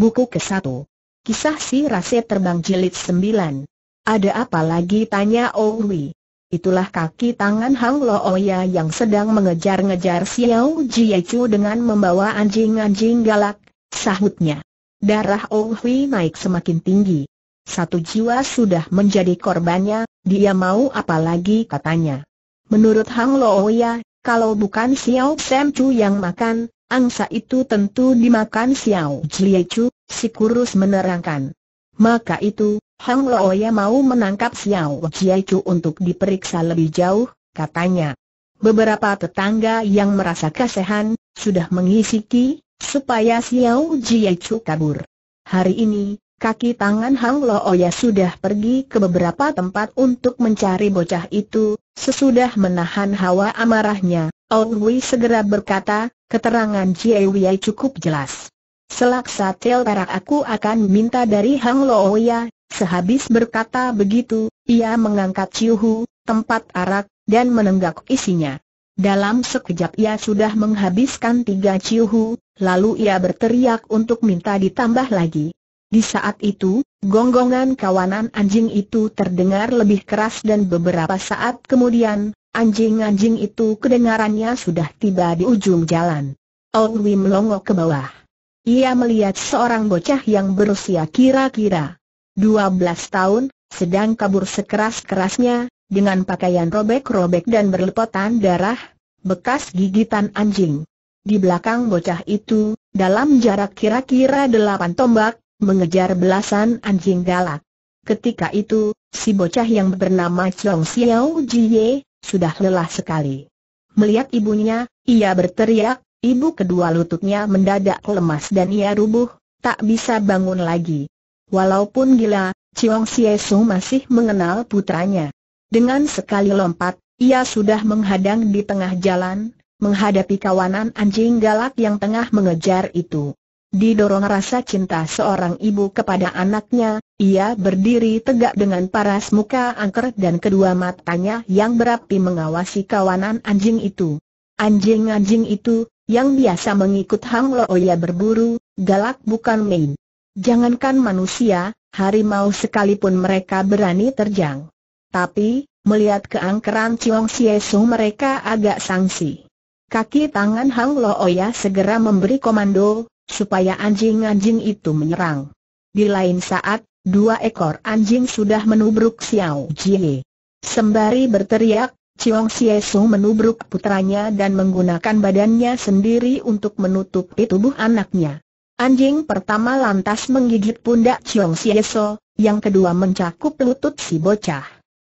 Buku ke-1. Kisah si Rase Terbang Jilid 9. Ada apa lagi tanya Owi? Itulah kaki tangan Hang Lo Oya oh yang sedang mengejar-ngejar Xiao Jiechu dengan membawa anjing-anjing galak, sahutnya. Darah Owi naik semakin tinggi. Satu jiwa sudah menjadi korbannya, dia mau apa lagi katanya. Menurut Hang Lo Oya, oh kalau bukan Xiao Sam Chu yang makan, Angsa itu tentu dimakan Xiao Jiechu, si kurus menerangkan. Maka itu, Hang Loya mau menangkap Xiao Jiechu untuk diperiksa lebih jauh, katanya. Beberapa tetangga yang merasa kasihan, sudah mengisiki, supaya Xiao Jiechu kabur. Hari ini, kaki tangan Hang Looya sudah pergi ke beberapa tempat untuk mencari bocah itu, sesudah menahan hawa amarahnya, Ong Wei segera berkata, Keterangan Jie Wei cukup jelas. Selaksa tel perak aku akan minta dari Hang Lo Oya, sehabis berkata begitu, ia mengangkat Hu, tempat arak, dan menenggak isinya. Dalam sekejap ia sudah menghabiskan tiga Hu, lalu ia berteriak untuk minta ditambah lagi. Di saat itu, gonggongan kawanan anjing itu terdengar lebih keras dan beberapa saat kemudian, Anjing-anjing itu kedengarannya sudah tiba di ujung jalan. Wim melongo ke bawah. Ia melihat seorang bocah yang berusia kira-kira 12 tahun, sedang kabur sekeras-kerasnya, dengan pakaian robek-robek dan berlepotan darah, bekas gigitan anjing. Di belakang bocah itu, dalam jarak kira-kira delapan tombak, mengejar belasan anjing galak. Ketika itu, si bocah yang bernama Chong Xiao Jie, sudah lelah sekali. Melihat ibunya, ia berteriak, ibu kedua lututnya mendadak lemas dan ia rubuh, tak bisa bangun lagi. Walaupun gila, Chiong Siesu masih mengenal putranya. Dengan sekali lompat, ia sudah menghadang di tengah jalan, menghadapi kawanan anjing galak yang tengah mengejar itu. Didorong rasa cinta seorang ibu kepada anaknya, ia berdiri tegak dengan paras muka angker dan kedua matanya yang berapi mengawasi kawanan anjing itu. Anjing-anjing itu, yang biasa mengikut Hang Looya berburu, galak bukan main. Jangankan manusia, harimau sekalipun mereka berani terjang. Tapi, melihat keangkeran Chiong Siesu mereka agak sangsi. Kaki tangan Hang Looya segera memberi komando, supaya anjing-anjing itu menyerang. Di lain saat, dua ekor anjing sudah menubruk Xiao Jie. Sembari berteriak, Chiong Siesu menubruk putranya dan menggunakan badannya sendiri untuk menutupi tubuh anaknya. Anjing pertama lantas menggigit pundak Chiong Sieso, yang kedua mencakup lutut si bocah.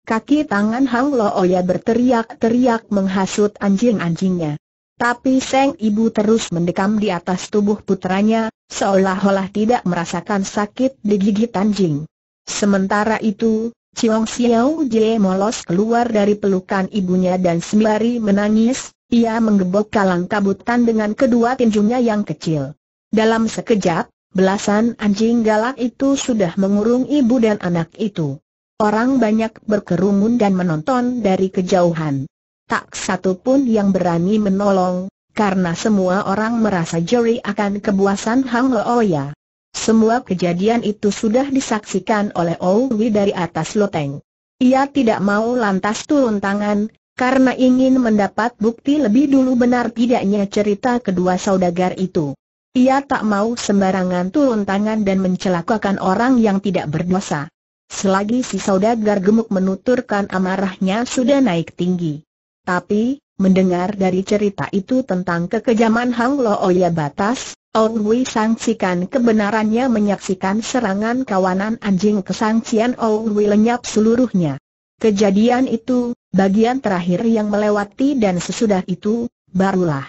Kaki tangan Hang Looya berteriak-teriak menghasut anjing-anjingnya. Tapi Seng Ibu terus mendekam di atas tubuh putranya, seolah-olah tidak merasakan sakit di gigi anjing. Sementara itu, Chiong Xiao Jie molos keluar dari pelukan ibunya dan sembari menangis, ia menggebok kalang kabutan dengan kedua tinjunya yang kecil. Dalam sekejap, belasan anjing galak itu sudah mengurung ibu dan anak itu. Orang banyak berkerumun dan menonton dari kejauhan tak satu pun yang berani menolong, karena semua orang merasa jeri akan kebuasan Hang ya. Semua kejadian itu sudah disaksikan oleh Owi dari atas loteng. Ia tidak mau lantas turun tangan, karena ingin mendapat bukti lebih dulu benar tidaknya cerita kedua saudagar itu. Ia tak mau sembarangan turun tangan dan mencelakakan orang yang tidak berdosa. Selagi si saudagar gemuk menuturkan amarahnya sudah naik tinggi. Tapi, mendengar dari cerita itu tentang kekejaman Hang Looya oh Batas, Ong Wei sangsikan kebenarannya menyaksikan serangan kawanan anjing kesangsian Ong Wei lenyap seluruhnya. Kejadian itu, bagian terakhir yang melewati dan sesudah itu, barulah.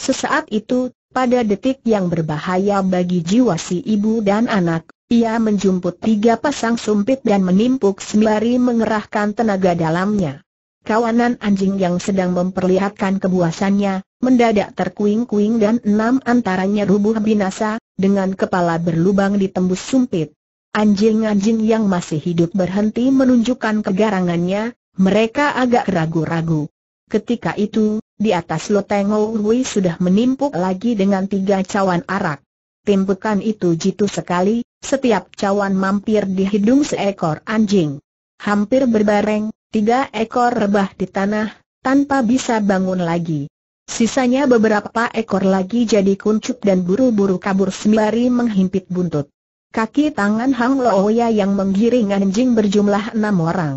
Sesaat itu, pada detik yang berbahaya bagi jiwa si ibu dan anak, ia menjumput tiga pasang sumpit dan menimpuk sembari mengerahkan tenaga dalamnya. Kawanan anjing yang sedang memperlihatkan kebuasannya, mendadak terkuing-kuing dan enam antaranya rubuh binasa, dengan kepala berlubang ditembus sumpit. Anjing-anjing yang masih hidup berhenti menunjukkan kegarangannya, mereka agak ragu-ragu. Ketika itu, di atas loteng Hui sudah menimpuk lagi dengan tiga cawan arak. Timpukan itu jitu sekali, setiap cawan mampir di hidung seekor anjing. Hampir berbareng, tiga ekor rebah di tanah, tanpa bisa bangun lagi. Sisanya beberapa ekor lagi jadi kuncup dan buru-buru kabur sembari menghimpit buntut. Kaki tangan Hang Loya yang menggiring anjing berjumlah enam orang.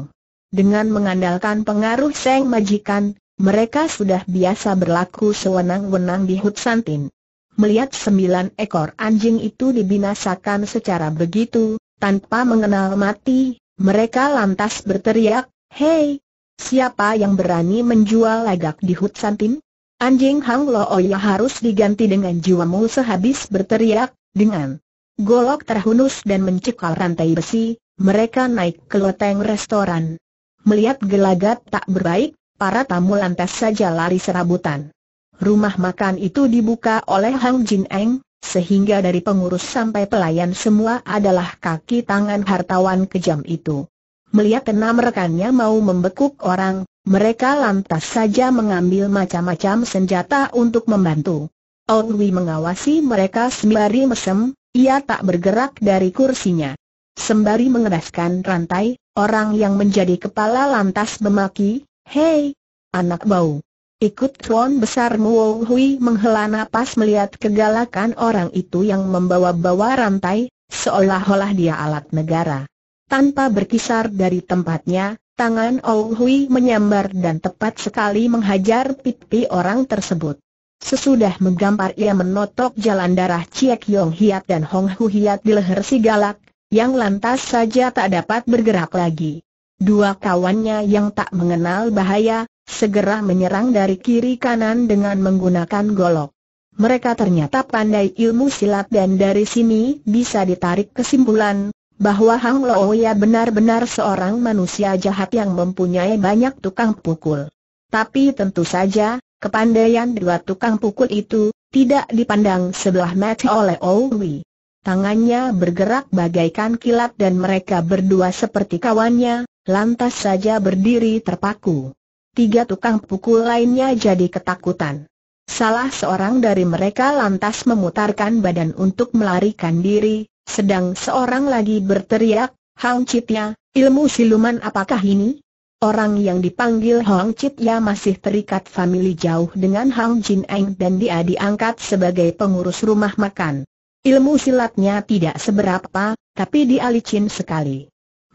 Dengan mengandalkan pengaruh Seng Majikan, mereka sudah biasa berlaku sewenang-wenang di Hut Santin. Melihat sembilan ekor anjing itu dibinasakan secara begitu, tanpa mengenal mati, mereka lantas berteriak, Hei, siapa yang berani menjual lagak di Hut Santin? Anjing Hang Lo Looya oh harus diganti dengan jiwa jiwamu sehabis berteriak, dengan golok terhunus dan mencekal rantai besi, mereka naik ke loteng restoran. Melihat gelagat tak berbaik, para tamu lantas saja lari serabutan. Rumah makan itu dibuka oleh Hang Jin Eng, sehingga dari pengurus sampai pelayan semua adalah kaki tangan hartawan kejam itu melihat enam rekannya mau membekuk orang, mereka lantas saja mengambil macam-macam senjata untuk membantu. Onwi mengawasi mereka sembari mesem, ia tak bergerak dari kursinya. Sembari mengeraskan rantai, orang yang menjadi kepala lantas memaki, Hei, anak bau! Ikut tuan besar Muo Hui menghela napas melihat kegalakan orang itu yang membawa-bawa rantai, seolah-olah dia alat negara. Tanpa berkisar dari tempatnya, tangan Ou Hui menyambar dan tepat sekali menghajar pipi orang tersebut. Sesudah menggampar ia menotok jalan darah Ciek Yong Hiat dan Hong Hu Hiat di leher si galak, yang lantas saja tak dapat bergerak lagi. Dua kawannya yang tak mengenal bahaya, segera menyerang dari kiri kanan dengan menggunakan golok. Mereka ternyata pandai ilmu silat dan dari sini bisa ditarik kesimpulan, bahwa Hang Looya benar-benar seorang manusia jahat yang mempunyai banyak tukang pukul. Tapi tentu saja, kepandaian dua tukang pukul itu, tidak dipandang sebelah mata oleh Owi. Tangannya bergerak bagaikan kilat dan mereka berdua seperti kawannya, lantas saja berdiri terpaku. Tiga tukang pukul lainnya jadi ketakutan. Salah seorang dari mereka lantas memutarkan badan untuk melarikan diri, sedang seorang lagi berteriak, Hang Citya, ilmu siluman apakah ini? Orang yang dipanggil Hong Chit ya masih terikat famili jauh dengan Hang Jin Eng dan dia diangkat sebagai pengurus rumah makan. Ilmu silatnya tidak seberapa, tapi dia sekali.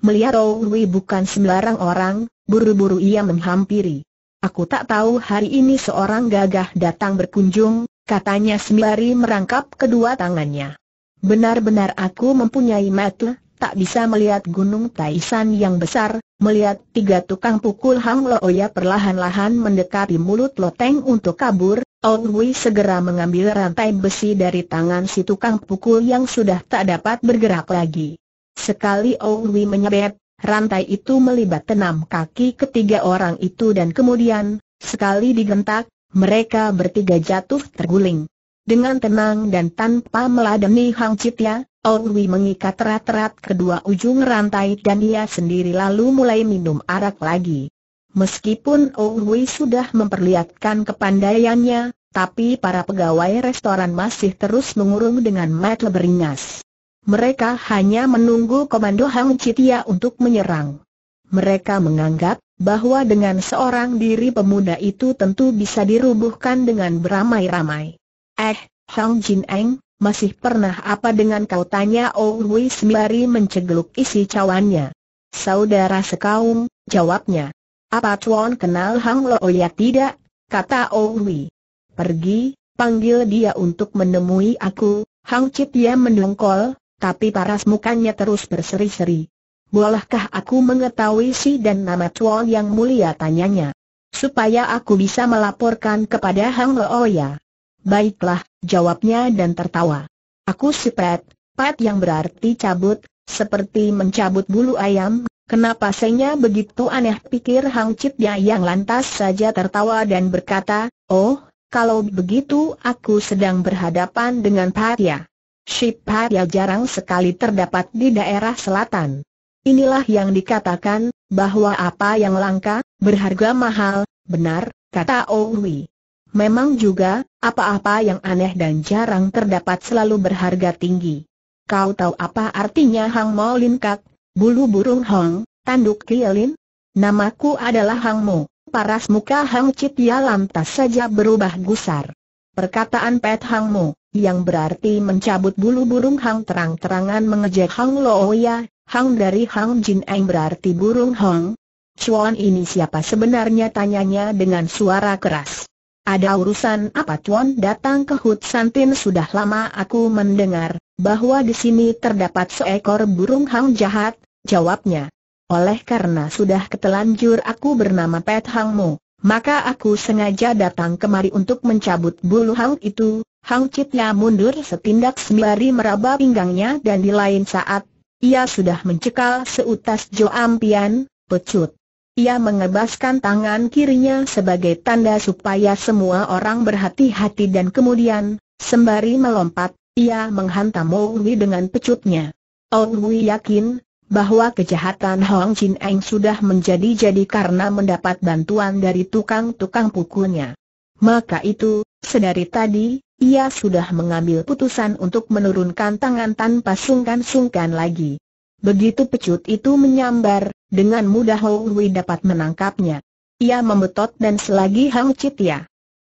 Melihat Owi oh bukan sembarang orang, buru-buru ia menghampiri. Aku tak tahu hari ini seorang gagah datang berkunjung, katanya sembari merangkap kedua tangannya. Benar-benar aku mempunyai mata, tak bisa melihat gunung Taisan yang besar, melihat tiga tukang pukul Hang Looya perlahan-lahan mendekati mulut loteng untuk kabur, Ong Wei segera mengambil rantai besi dari tangan si tukang pukul yang sudah tak dapat bergerak lagi. Sekali Ong Wei menyebet, rantai itu melibat enam kaki ketiga orang itu dan kemudian, sekali digentak, mereka bertiga jatuh terguling. Dengan tenang dan tanpa meladeni Hang Citya, Owi mengikat rat-rat kedua ujung rantai dan ia sendiri lalu mulai minum arak lagi. Meskipun Owi sudah memperlihatkan kepandaiannya, tapi para pegawai restoran masih terus mengurung dengan mata beringas. Mereka hanya menunggu komando Hang Chitia ya untuk menyerang. Mereka menganggap bahwa dengan seorang diri pemuda itu tentu bisa dirubuhkan dengan beramai-ramai. Eh, Hang Jin Eng, masih pernah apa dengan kau tanya Oh Hui sembari mencegluk isi cawannya. Saudara sekaum, jawabnya. Apa Chuan kenal Hang Lo Oya oh tidak? Kata Oh Hui. Pergi, panggil dia untuk menemui aku. Hang Chit ya mendongkol, tapi paras mukanya terus berseri-seri. Bolehkah aku mengetahui si dan nama Chuan yang mulia tanyanya? Supaya aku bisa melaporkan kepada Hang Oya. Baiklah, jawabnya dan tertawa. Aku si Pat, Pat yang berarti cabut, seperti mencabut bulu ayam, kenapa senya begitu aneh pikir Hang Chit yang lantas saja tertawa dan berkata, Oh, kalau begitu aku sedang berhadapan dengan Pat ya. Si Pat ya jarang sekali terdapat di daerah selatan. Inilah yang dikatakan, bahwa apa yang langka, berharga mahal, benar, kata Owi. Memang juga, apa-apa yang aneh dan jarang terdapat selalu berharga tinggi. Kau tahu apa artinya Hang Mo Lin Kak, bulu burung Hong, tanduk kielin? Namaku adalah Hang Mo, paras muka Hang Chit ya lantas saja berubah gusar. Perkataan Pet Hang Mo, yang berarti mencabut bulu burung Hang terang-terangan mengejek Hang Looya, Hang dari Hang Jin Eng berarti burung Hong. Chuan ini siapa sebenarnya tanyanya dengan suara keras. Ada urusan apa Tuan datang ke Hut Santin sudah lama aku mendengar bahwa di sini terdapat seekor burung hang jahat, jawabnya. Oleh karena sudah ketelanjur aku bernama Pet Hang Mo, maka aku sengaja datang kemari untuk mencabut bulu hang itu. Hang Citnya mundur setindak sembari meraba pinggangnya dan di lain saat, ia sudah mencekal seutas Joampian, pecut. Ia mengebaskan tangan kirinya sebagai tanda supaya semua orang berhati-hati dan kemudian, sembari melompat, ia menghantam Ong dengan pecutnya. Ong yakin, bahwa kejahatan Hong Jin Eng sudah menjadi-jadi karena mendapat bantuan dari tukang-tukang pukulnya. Maka itu, sedari tadi, ia sudah mengambil putusan untuk menurunkan tangan tanpa sungkan-sungkan lagi. Begitu pecut itu menyambar, dengan mudah Hou Hui dapat menangkapnya. Ia membetot dan selagi Hang Citia ya.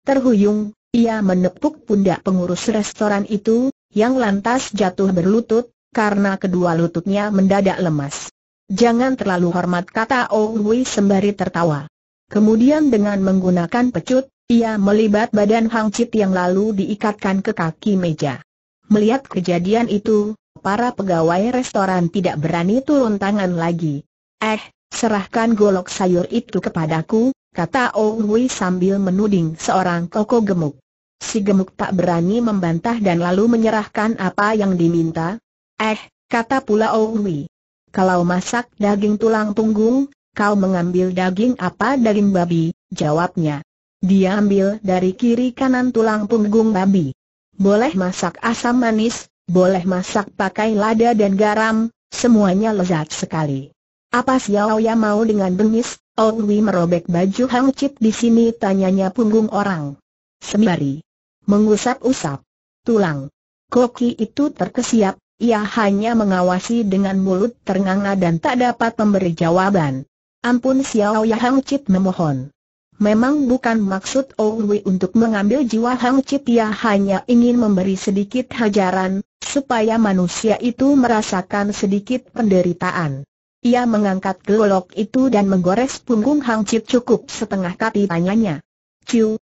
terhuyung, ia menepuk pundak pengurus restoran itu, yang lantas jatuh berlutut, karena kedua lututnya mendadak lemas. Jangan terlalu hormat kata Hou Hui sembari tertawa. Kemudian dengan menggunakan pecut, ia melibat badan Hang Chit yang lalu diikatkan ke kaki meja. Melihat kejadian itu, para pegawai restoran tidak berani turun tangan lagi. Eh, serahkan golok sayur itu kepadaku, kata Ohui sambil menuding seorang koko gemuk. Si gemuk tak berani membantah dan lalu menyerahkan apa yang diminta. Eh, kata pula Ohui. Kalau masak daging tulang punggung, kau mengambil daging apa daging babi, jawabnya. Dia ambil dari kiri kanan tulang punggung babi. Boleh masak asam manis, boleh masak pakai lada dan garam, semuanya lezat sekali. Apa Xiao Ya mau dengan bengis? Owi merobek baju Hang Chip di sini tanyanya punggung orang. Sembari mengusap-usap tulang. Koki itu terkesiap, ia hanya mengawasi dengan mulut ternganga dan tak dapat memberi jawaban. Ampun Xiao Ya Hang Chip memohon. Memang bukan maksud Owi untuk mengambil jiwa Hang Chip, ia hanya ingin memberi sedikit hajaran, supaya manusia itu merasakan sedikit penderitaan. Ia mengangkat golok itu dan menggores punggung Hang Chit cukup setengah kaki tanyanya. Ciu,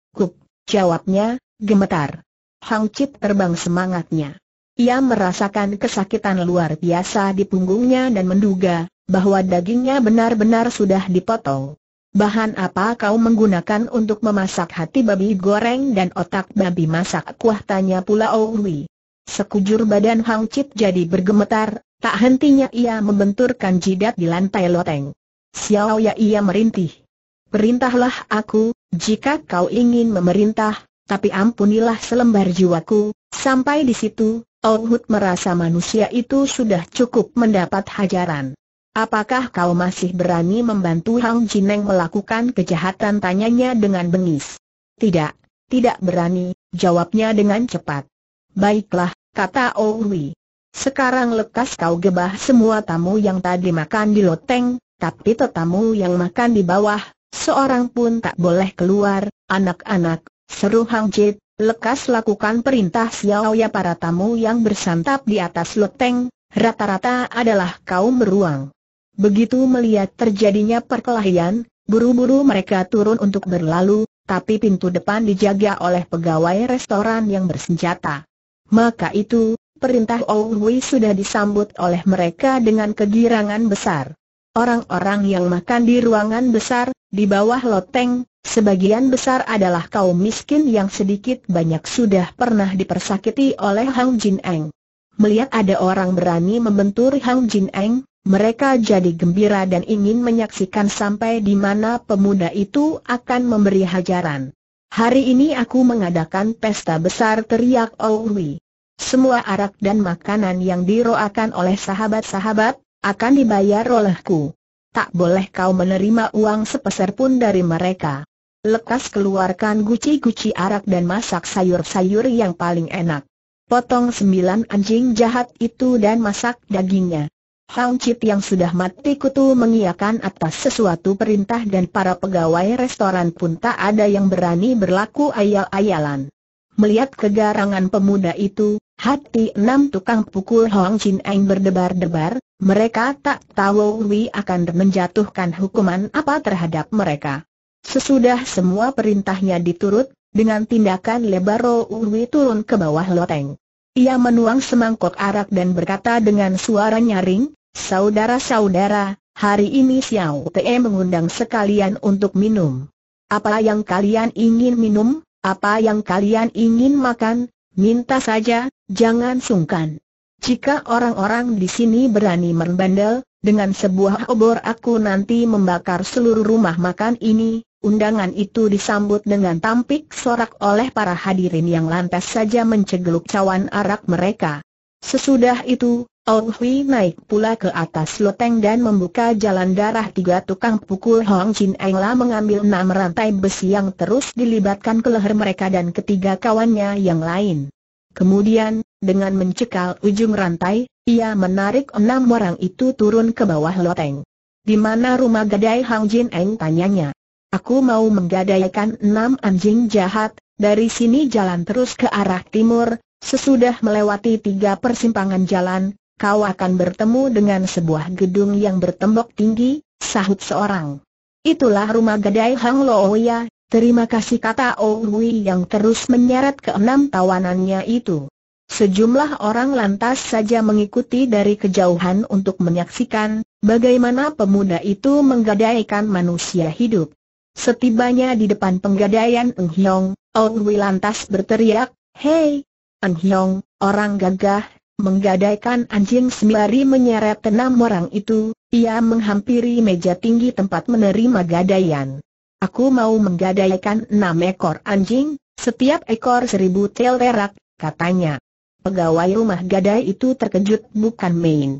jawabnya, gemetar. Hang Chit terbang semangatnya. Ia merasakan kesakitan luar biasa di punggungnya dan menduga bahwa dagingnya benar-benar sudah dipotong. Bahan apa kau menggunakan untuk memasak hati babi goreng dan otak babi masak kuah tanya pula Owi. Sekujur badan Hang Chit jadi bergemetar, tak hentinya ia membenturkan jidat di lantai loteng. Xiao ya ia merintih. Perintahlah aku, jika kau ingin memerintah, tapi ampunilah selembar jiwaku, sampai di situ, Ouhud merasa manusia itu sudah cukup mendapat hajaran. Apakah kau masih berani membantu Hang Jineng melakukan kejahatan tanyanya dengan bengis? Tidak, tidak berani, jawabnya dengan cepat. Baiklah, kata Owi. Sekarang lekas kau gebah semua tamu yang tadi makan di loteng, tapi tetamu yang makan di bawah, seorang pun tak boleh keluar, anak-anak, seru Hang Jit, lekas lakukan perintah Xiao Ya para tamu yang bersantap di atas loteng, rata-rata adalah kaum beruang. Begitu melihat terjadinya perkelahian, buru-buru mereka turun untuk berlalu, tapi pintu depan dijaga oleh pegawai restoran yang bersenjata. Maka itu, perintah Ong Hui sudah disambut oleh mereka dengan kegirangan besar. Orang-orang yang makan di ruangan besar, di bawah loteng, sebagian besar adalah kaum miskin yang sedikit banyak sudah pernah dipersakiti oleh Hang Jin Eng. Melihat ada orang berani membentur Hang Jin Eng, mereka jadi gembira dan ingin menyaksikan sampai di mana pemuda itu akan memberi hajaran. Hari ini aku mengadakan pesta besar teriak Owi. Semua arak dan makanan yang diroakan oleh sahabat-sahabat, akan dibayar olehku. Tak boleh kau menerima uang sepeser pun dari mereka. Lekas keluarkan guci-guci arak dan masak sayur-sayur yang paling enak. Potong sembilan anjing jahat itu dan masak dagingnya. Hang Chit yang sudah mati kutu mengiakan atas sesuatu perintah dan para pegawai restoran pun tak ada yang berani berlaku ayal-ayalan. Melihat kegarangan pemuda itu, hati enam tukang pukul Hong Chin Eng berdebar-debar, mereka tak tahu Wei akan menjatuhkan hukuman apa terhadap mereka. Sesudah semua perintahnya diturut, dengan tindakan Lebaro Uwi turun ke bawah loteng. Ia menuang semangkok arak dan berkata dengan suara nyaring, Saudara-saudara, hari ini Xiao Te mengundang sekalian untuk minum. Apa yang kalian ingin minum, apa yang kalian ingin makan, minta saja, jangan sungkan. Jika orang-orang di sini berani merbandel, dengan sebuah obor aku nanti membakar seluruh rumah makan ini, undangan itu disambut dengan tampik sorak oleh para hadirin yang lantas saja mencegeluk cawan arak mereka. Sesudah itu, Ong Hui naik pula ke atas loteng dan membuka jalan darah tiga tukang pukul Hong Chin La mengambil enam rantai besi yang terus dilibatkan ke leher mereka dan ketiga kawannya yang lain. Kemudian, dengan mencekal ujung rantai, ia menarik enam orang itu turun ke bawah loteng. Di mana rumah gadai Hong Jin Eng tanyanya. Aku mau menggadaikan enam anjing jahat, dari sini jalan terus ke arah timur, sesudah melewati tiga persimpangan jalan, kau akan bertemu dengan sebuah gedung yang bertembok tinggi, sahut seorang. Itulah rumah gadai Hang Loya, terima kasih kata Owi yang terus menyeret keenam tawanannya itu. Sejumlah orang lantas saja mengikuti dari kejauhan untuk menyaksikan, bagaimana pemuda itu menggadaikan manusia hidup. Setibanya di depan penggadaian Eng Hiong, Owi lantas berteriak, Hei! Eng Hiong, orang gagah, menggadaikan anjing sembari menyeret enam orang itu, ia menghampiri meja tinggi tempat menerima gadaian. Aku mau menggadaikan enam ekor anjing, setiap ekor seribu tel perak, katanya. Pegawai rumah gadai itu terkejut bukan main.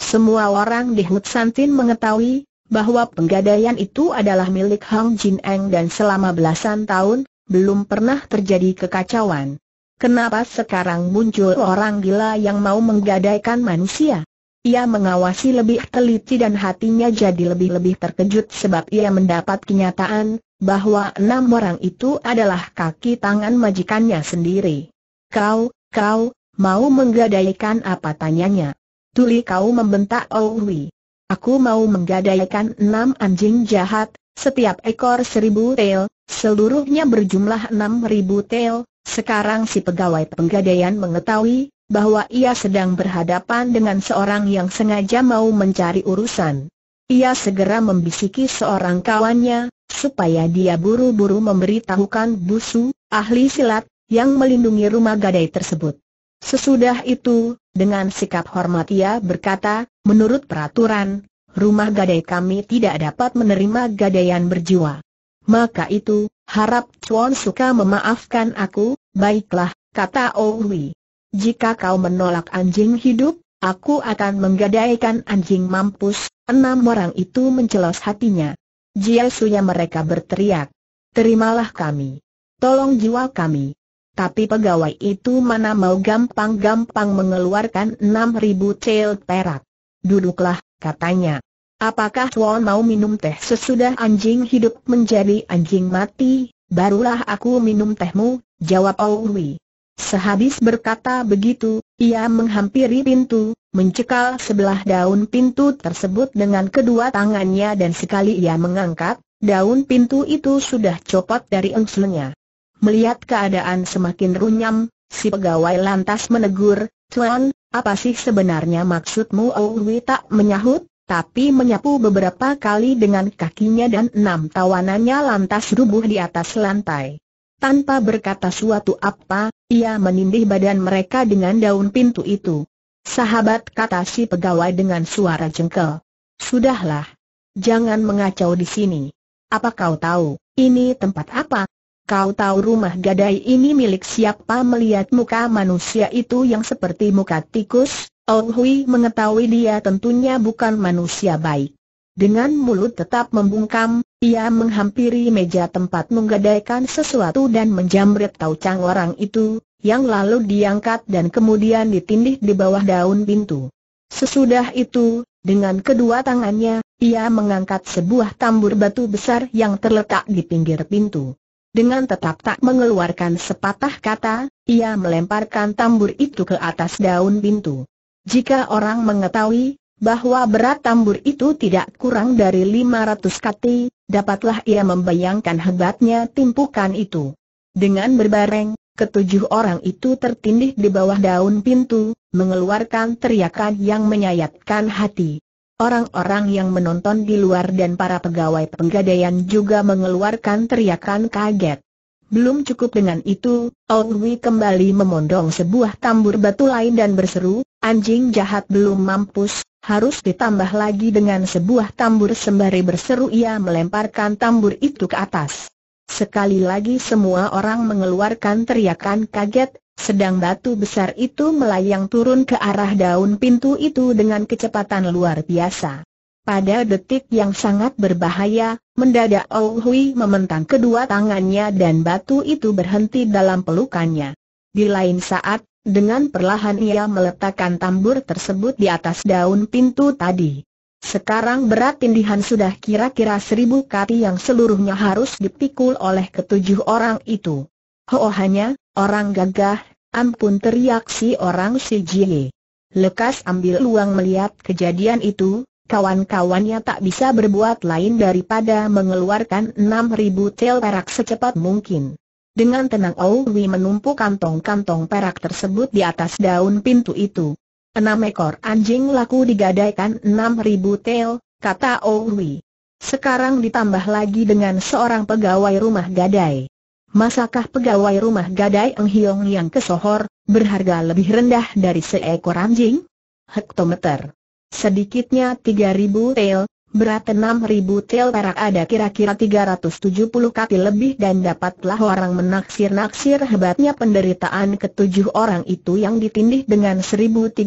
Semua orang di Hut Santin mengetahui bahwa penggadaian itu adalah milik Hong Jin Eng dan selama belasan tahun, belum pernah terjadi kekacauan. Kenapa sekarang muncul orang gila yang mau menggadaikan manusia? Ia mengawasi lebih teliti dan hatinya jadi lebih-lebih terkejut sebab ia mendapat kenyataan bahwa enam orang itu adalah kaki tangan majikannya sendiri. Kau, kau, mau menggadaikan apa tanyanya? Tuli kau membentak Owi. Aku mau menggadaikan enam anjing jahat, setiap ekor seribu tail, seluruhnya berjumlah enam ribu tail. Sekarang si pegawai penggadaian mengetahui bahwa ia sedang berhadapan dengan seorang yang sengaja mau mencari urusan. Ia segera membisiki seorang kawannya, supaya dia buru-buru memberitahukan busu, ahli silat, yang melindungi rumah gadai tersebut. Sesudah itu, dengan sikap hormat ia berkata, menurut peraturan, rumah gadai kami tidak dapat menerima gadaian berjiwa. Maka itu, Harap Chuan suka memaafkan aku, baiklah, kata Owi. Oh Jika kau menolak anjing hidup, aku akan menggadaikan anjing mampus. Enam orang itu mencelos hatinya. Jia mereka berteriak. Terimalah kami. Tolong jiwa kami. Tapi pegawai itu mana mau gampang-gampang mengeluarkan enam ribu cel perak. Duduklah, katanya. Apakah Tuan mau minum teh sesudah anjing hidup menjadi anjing mati, barulah aku minum tehmu, jawab Owi. Oh Sehabis berkata begitu, ia menghampiri pintu, mencekal sebelah daun pintu tersebut dengan kedua tangannya dan sekali ia mengangkat, daun pintu itu sudah copot dari engselnya. Melihat keadaan semakin runyam, si pegawai lantas menegur, Tuan, apa sih sebenarnya maksudmu Owi oh tak menyahut? tapi menyapu beberapa kali dengan kakinya dan enam tawanannya lantas rubuh di atas lantai. Tanpa berkata suatu apa, ia menindih badan mereka dengan daun pintu itu. Sahabat kata si pegawai dengan suara jengkel. Sudahlah. Jangan mengacau di sini. Apa kau tahu, ini tempat apa? Kau tahu rumah gadai ini milik siapa melihat muka manusia itu yang seperti muka tikus, Ong Hui mengetahui dia tentunya bukan manusia baik. Dengan mulut tetap membungkam, ia menghampiri meja tempat menggadaikan sesuatu dan menjamret taucang orang itu, yang lalu diangkat dan kemudian ditindih di bawah daun pintu. Sesudah itu, dengan kedua tangannya, ia mengangkat sebuah tambur batu besar yang terletak di pinggir pintu. Dengan tetap tak mengeluarkan sepatah kata, ia melemparkan tambur itu ke atas daun pintu. Jika orang mengetahui bahwa berat tambur itu tidak kurang dari 500 kati, dapatlah ia membayangkan hebatnya timpukan itu. Dengan berbareng, ketujuh orang itu tertindih di bawah daun pintu, mengeluarkan teriakan yang menyayatkan hati. Orang-orang yang menonton di luar dan para pegawai penggadaian juga mengeluarkan teriakan kaget. Belum cukup dengan itu, Ong Wi kembali memondong sebuah tambur batu lain dan berseru, Anjing jahat belum mampus, harus ditambah lagi dengan sebuah tambur sembari berseru ia melemparkan tambur itu ke atas. Sekali lagi semua orang mengeluarkan teriakan kaget, sedang batu besar itu melayang turun ke arah daun pintu itu dengan kecepatan luar biasa. Pada detik yang sangat berbahaya, mendadak Ou Hui mementang kedua tangannya dan batu itu berhenti dalam pelukannya. Di lain saat, dengan perlahan ia meletakkan tambur tersebut di atas daun pintu tadi. Sekarang berat tindihan sudah kira-kira seribu kati yang seluruhnya harus dipikul oleh ketujuh orang itu. Hoohanya, orang gagah, ampun teriak si orang si Jie. Lekas ambil uang melihat kejadian itu, kawan-kawannya tak bisa berbuat lain daripada mengeluarkan enam ribu tel perak secepat mungkin. Dengan tenang Owi menumpuk kantong-kantong perak tersebut di atas daun pintu itu. Enam ekor anjing laku digadaikan enam ribu tel, kata Owi. Sekarang ditambah lagi dengan seorang pegawai rumah gadai. Masakah pegawai rumah gadai Eng Hiong yang kesohor, berharga lebih rendah dari seekor anjing? Hektometer. Sedikitnya tiga ribu tel, Berat 6.000 tel perak ada kira-kira 370 kaki lebih dan dapatlah orang menaksir-naksir hebatnya penderitaan ketujuh orang itu yang ditindih dengan 1.300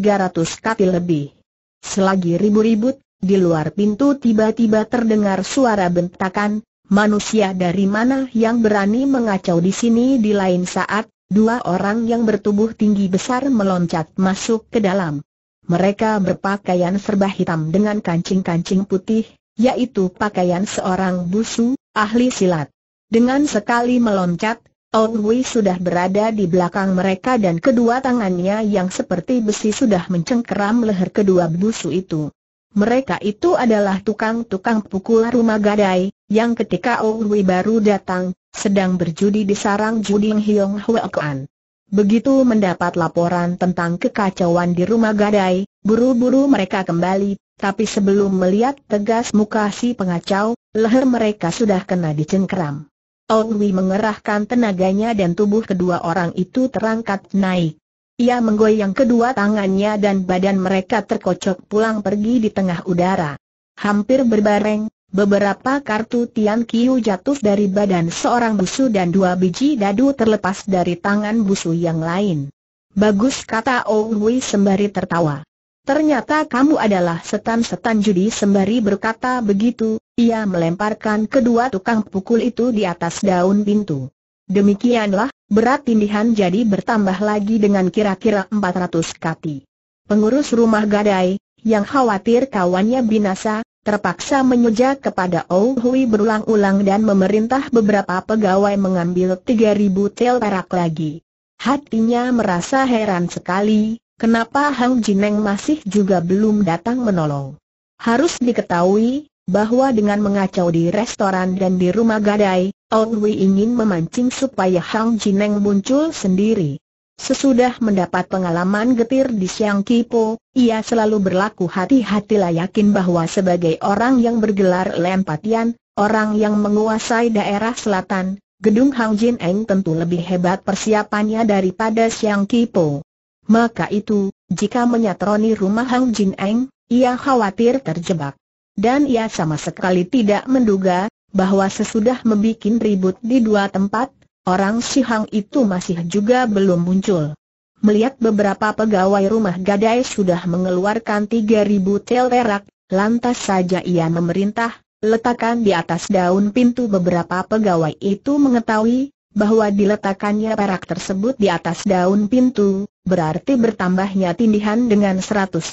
kaki lebih. Selagi ribu-ribut, di luar pintu tiba-tiba terdengar suara bentakan, manusia dari mana yang berani mengacau di sini di lain saat, dua orang yang bertubuh tinggi besar meloncat masuk ke dalam. Mereka berpakaian serba hitam dengan kancing-kancing putih, yaitu pakaian seorang busu, ahli silat. Dengan sekali meloncat, Ong Wei sudah berada di belakang mereka dan kedua tangannya yang seperti besi sudah mencengkeram leher kedua busu itu. Mereka itu adalah tukang-tukang pukul rumah gadai, yang ketika Ong Wei baru datang, sedang berjudi di sarang judi Hwe Kuan. Begitu mendapat laporan tentang kekacauan di rumah gadai, buru-buru mereka kembali, tapi sebelum melihat tegas muka si pengacau, leher mereka sudah kena dicengkeram. Onwi mengerahkan tenaganya dan tubuh kedua orang itu terangkat naik. Ia menggoyang kedua tangannya dan badan mereka terkocok pulang pergi di tengah udara. Hampir berbareng, Beberapa kartu Tian Kiu jatuh dari badan seorang busu dan dua biji dadu terlepas dari tangan busu yang lain. Bagus kata Ou Wei sembari tertawa. Ternyata kamu adalah setan-setan judi sembari berkata begitu, ia melemparkan kedua tukang pukul itu di atas daun pintu. Demikianlah, berat tindihan jadi bertambah lagi dengan kira-kira 400 kati. Pengurus rumah gadai, yang khawatir kawannya binasa, terpaksa menyeja kepada Ou Hui berulang-ulang dan memerintah beberapa pegawai mengambil 3000 tel perak lagi. Hatinya merasa heran sekali, kenapa Hang Jineng masih juga belum datang menolong. Harus diketahui, bahwa dengan mengacau di restoran dan di rumah gadai, Ou Hui ingin memancing supaya Hang Jineng muncul sendiri. Sesudah mendapat pengalaman getir di Siang Kipo, ia selalu berlaku hati-hatilah yakin bahwa sebagai orang yang bergelar Lempatian, orang yang menguasai daerah selatan, Gedung Hang Jin Eng tentu lebih hebat persiapannya daripada Siang Kipo. Maka itu, jika menyatroni rumah Hang Jin Eng, ia khawatir terjebak. Dan ia sama sekali tidak menduga, bahwa sesudah membuat ribut di dua tempat, Orang Sihang itu masih juga belum muncul. Melihat beberapa pegawai rumah gadai sudah mengeluarkan 3000 tel perak, lantas saja ia memerintah, letakkan di atas daun pintu beberapa pegawai itu mengetahui, bahwa diletakkannya perak tersebut di atas daun pintu, berarti bertambahnya tindihan dengan 180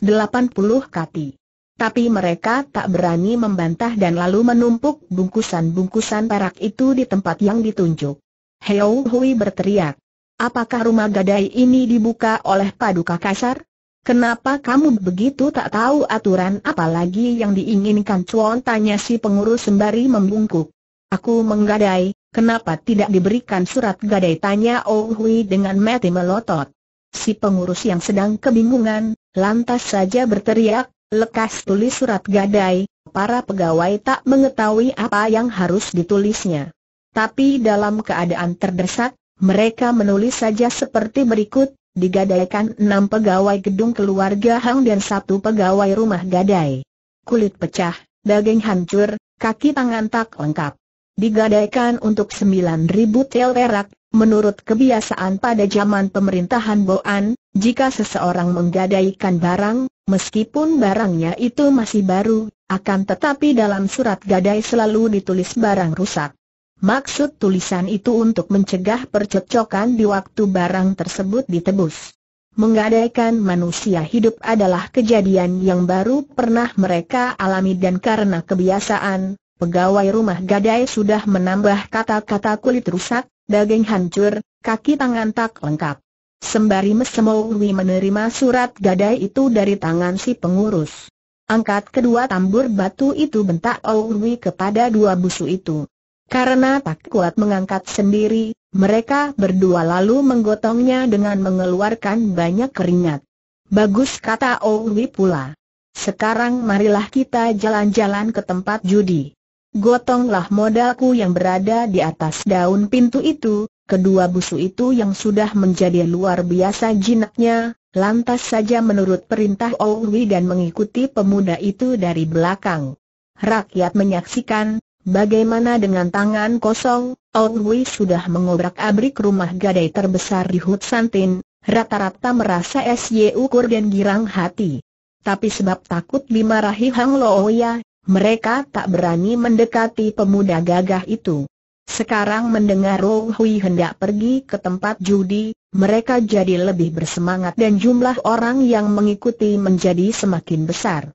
kati. Tapi mereka tak berani membantah dan lalu menumpuk bungkusan-bungkusan perak itu di tempat yang ditunjuk. Heo Hui berteriak. Apakah rumah gadai ini dibuka oleh paduka kasar? Kenapa kamu begitu tak tahu aturan apalagi yang diinginkan Chuan tanya si pengurus sembari membungkuk. Aku menggadai, kenapa tidak diberikan surat gadai tanya Oh Hui dengan mati melotot. Si pengurus yang sedang kebingungan, lantas saja berteriak, lekas tulis surat gadai, para pegawai tak mengetahui apa yang harus ditulisnya tapi dalam keadaan terdesak, mereka menulis saja seperti berikut, digadaikan enam pegawai gedung keluarga Hang dan satu pegawai rumah gadai. Kulit pecah, daging hancur, kaki tangan tak lengkap. Digadaikan untuk 9.000 tel perak, menurut kebiasaan pada zaman pemerintahan Boan, jika seseorang menggadaikan barang, meskipun barangnya itu masih baru, akan tetapi dalam surat gadai selalu ditulis barang rusak. Maksud tulisan itu untuk mencegah percekcokan di waktu barang tersebut ditebus. Menggadaikan manusia hidup adalah kejadian yang baru pernah mereka alami dan karena kebiasaan, pegawai rumah gadai sudah menambah kata-kata kulit rusak, daging hancur, kaki tangan tak lengkap. Sembari Mesemowi menerima surat gadai itu dari tangan si pengurus. Angkat kedua tambur batu itu bentak Owi kepada dua busu itu. Karena tak kuat mengangkat sendiri, mereka berdua lalu menggotongnya dengan mengeluarkan banyak keringat. Bagus kata Owi pula. Sekarang marilah kita jalan-jalan ke tempat judi. Gotonglah modalku yang berada di atas daun pintu itu, kedua busu itu yang sudah menjadi luar biasa jinaknya, lantas saja menurut perintah Owi dan mengikuti pemuda itu dari belakang. Rakyat menyaksikan, Bagaimana dengan tangan kosong? Old Wei sudah mengobrak-abrik rumah gadai terbesar di Hut Santin, rata-rata merasa S.Y.U. ukur dan girang hati. Tapi sebab takut dimarahi Hang Looya, mereka tak berani mendekati pemuda gagah itu. Sekarang mendengar Roh Hui hendak pergi ke tempat judi, mereka jadi lebih bersemangat dan jumlah orang yang mengikuti menjadi semakin besar.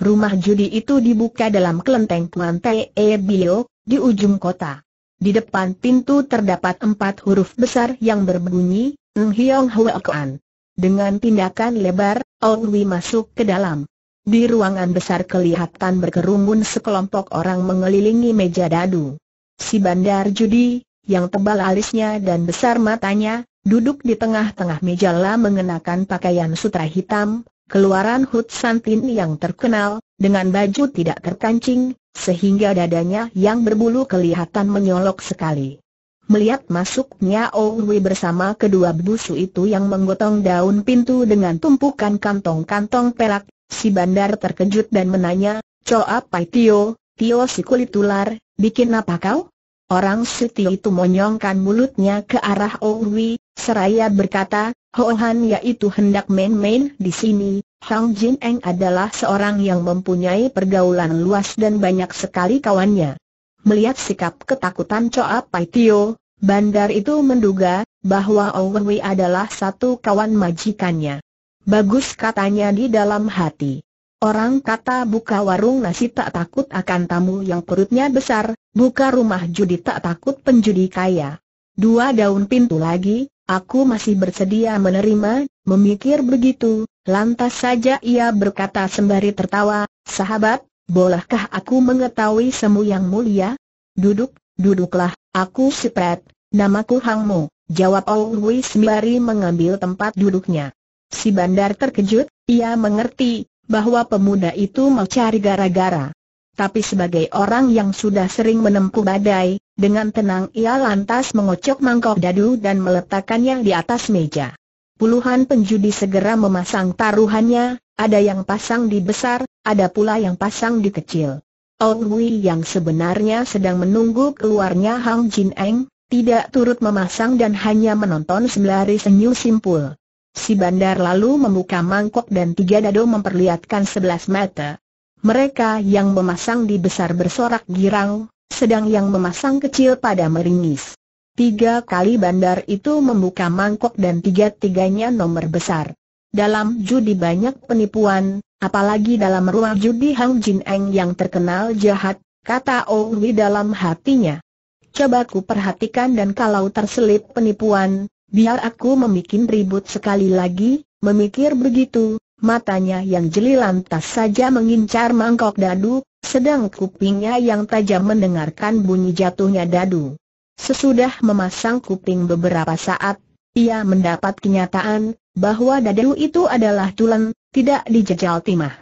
Rumah judi itu dibuka dalam kelenteng Puan Te e Bio, di ujung kota. Di depan pintu terdapat empat huruf besar yang berbunyi, Ng Hiong Hwa Kuan. Dengan tindakan lebar, Ong Wi masuk ke dalam. Di ruangan besar kelihatan berkerumun sekelompok orang mengelilingi meja dadu. Si bandar judi, yang tebal alisnya dan besar matanya, duduk di tengah-tengah meja lah mengenakan pakaian sutra hitam, keluaran Hut Santin yang terkenal, dengan baju tidak terkancing, sehingga dadanya yang berbulu kelihatan menyolok sekali. Melihat masuknya Owi bersama kedua busu itu yang menggotong daun pintu dengan tumpukan kantong-kantong pelak, si bandar terkejut dan menanya, Co apa Tio, Tio si kulit ular, bikin apa kau? Orang si Tio itu monyongkan mulutnya ke arah Owi, seraya berkata, Hohan yaitu hendak main-main di sini, Hang Jin Eng adalah seorang yang mempunyai pergaulan luas dan banyak sekali kawannya. Melihat sikap ketakutan Choa Pai Tio, bandar itu menduga bahwa Ong Wei adalah satu kawan majikannya. Bagus katanya di dalam hati. Orang kata buka warung nasi tak takut akan tamu yang perutnya besar, buka rumah judi tak takut penjudi kaya. Dua daun pintu lagi, Aku masih bersedia menerima, memikir begitu, lantas saja ia berkata sembari tertawa, sahabat, bolehkah aku mengetahui semu yang mulia? Duduk, duduklah, aku Sipet, namaku Hangmo. jawab Owi sembari mengambil tempat duduknya. Si bandar terkejut, ia mengerti, bahwa pemuda itu mau cari gara-gara. Tapi sebagai orang yang sudah sering menempuh badai, dengan tenang ia lantas mengocok mangkok dadu dan meletakkannya di atas meja. Puluhan penjudi segera memasang taruhannya, ada yang pasang di besar, ada pula yang pasang di kecil. Ong Wei yang sebenarnya sedang menunggu keluarnya Hang Jin Eng, tidak turut memasang dan hanya menonton sembari senyum simpul. Si bandar lalu membuka mangkok dan tiga dadu memperlihatkan sebelas mata. Mereka yang memasang di besar bersorak girang, sedang yang memasang kecil pada meringis. Tiga kali bandar itu membuka mangkok dan tiga-tiganya nomor besar. Dalam judi banyak penipuan, apalagi dalam ruang judi Hang Jin Eng yang terkenal jahat, kata Owi dalam hatinya. Coba ku perhatikan dan kalau terselip penipuan, biar aku membuat ribut sekali lagi, memikir begitu, matanya yang jeli lantas saja mengincar mangkok dadu, sedang kupingnya yang tajam mendengarkan bunyi jatuhnya dadu. Sesudah memasang kuping beberapa saat, ia mendapat kenyataan bahwa dadu itu adalah tulen, tidak dijejal timah.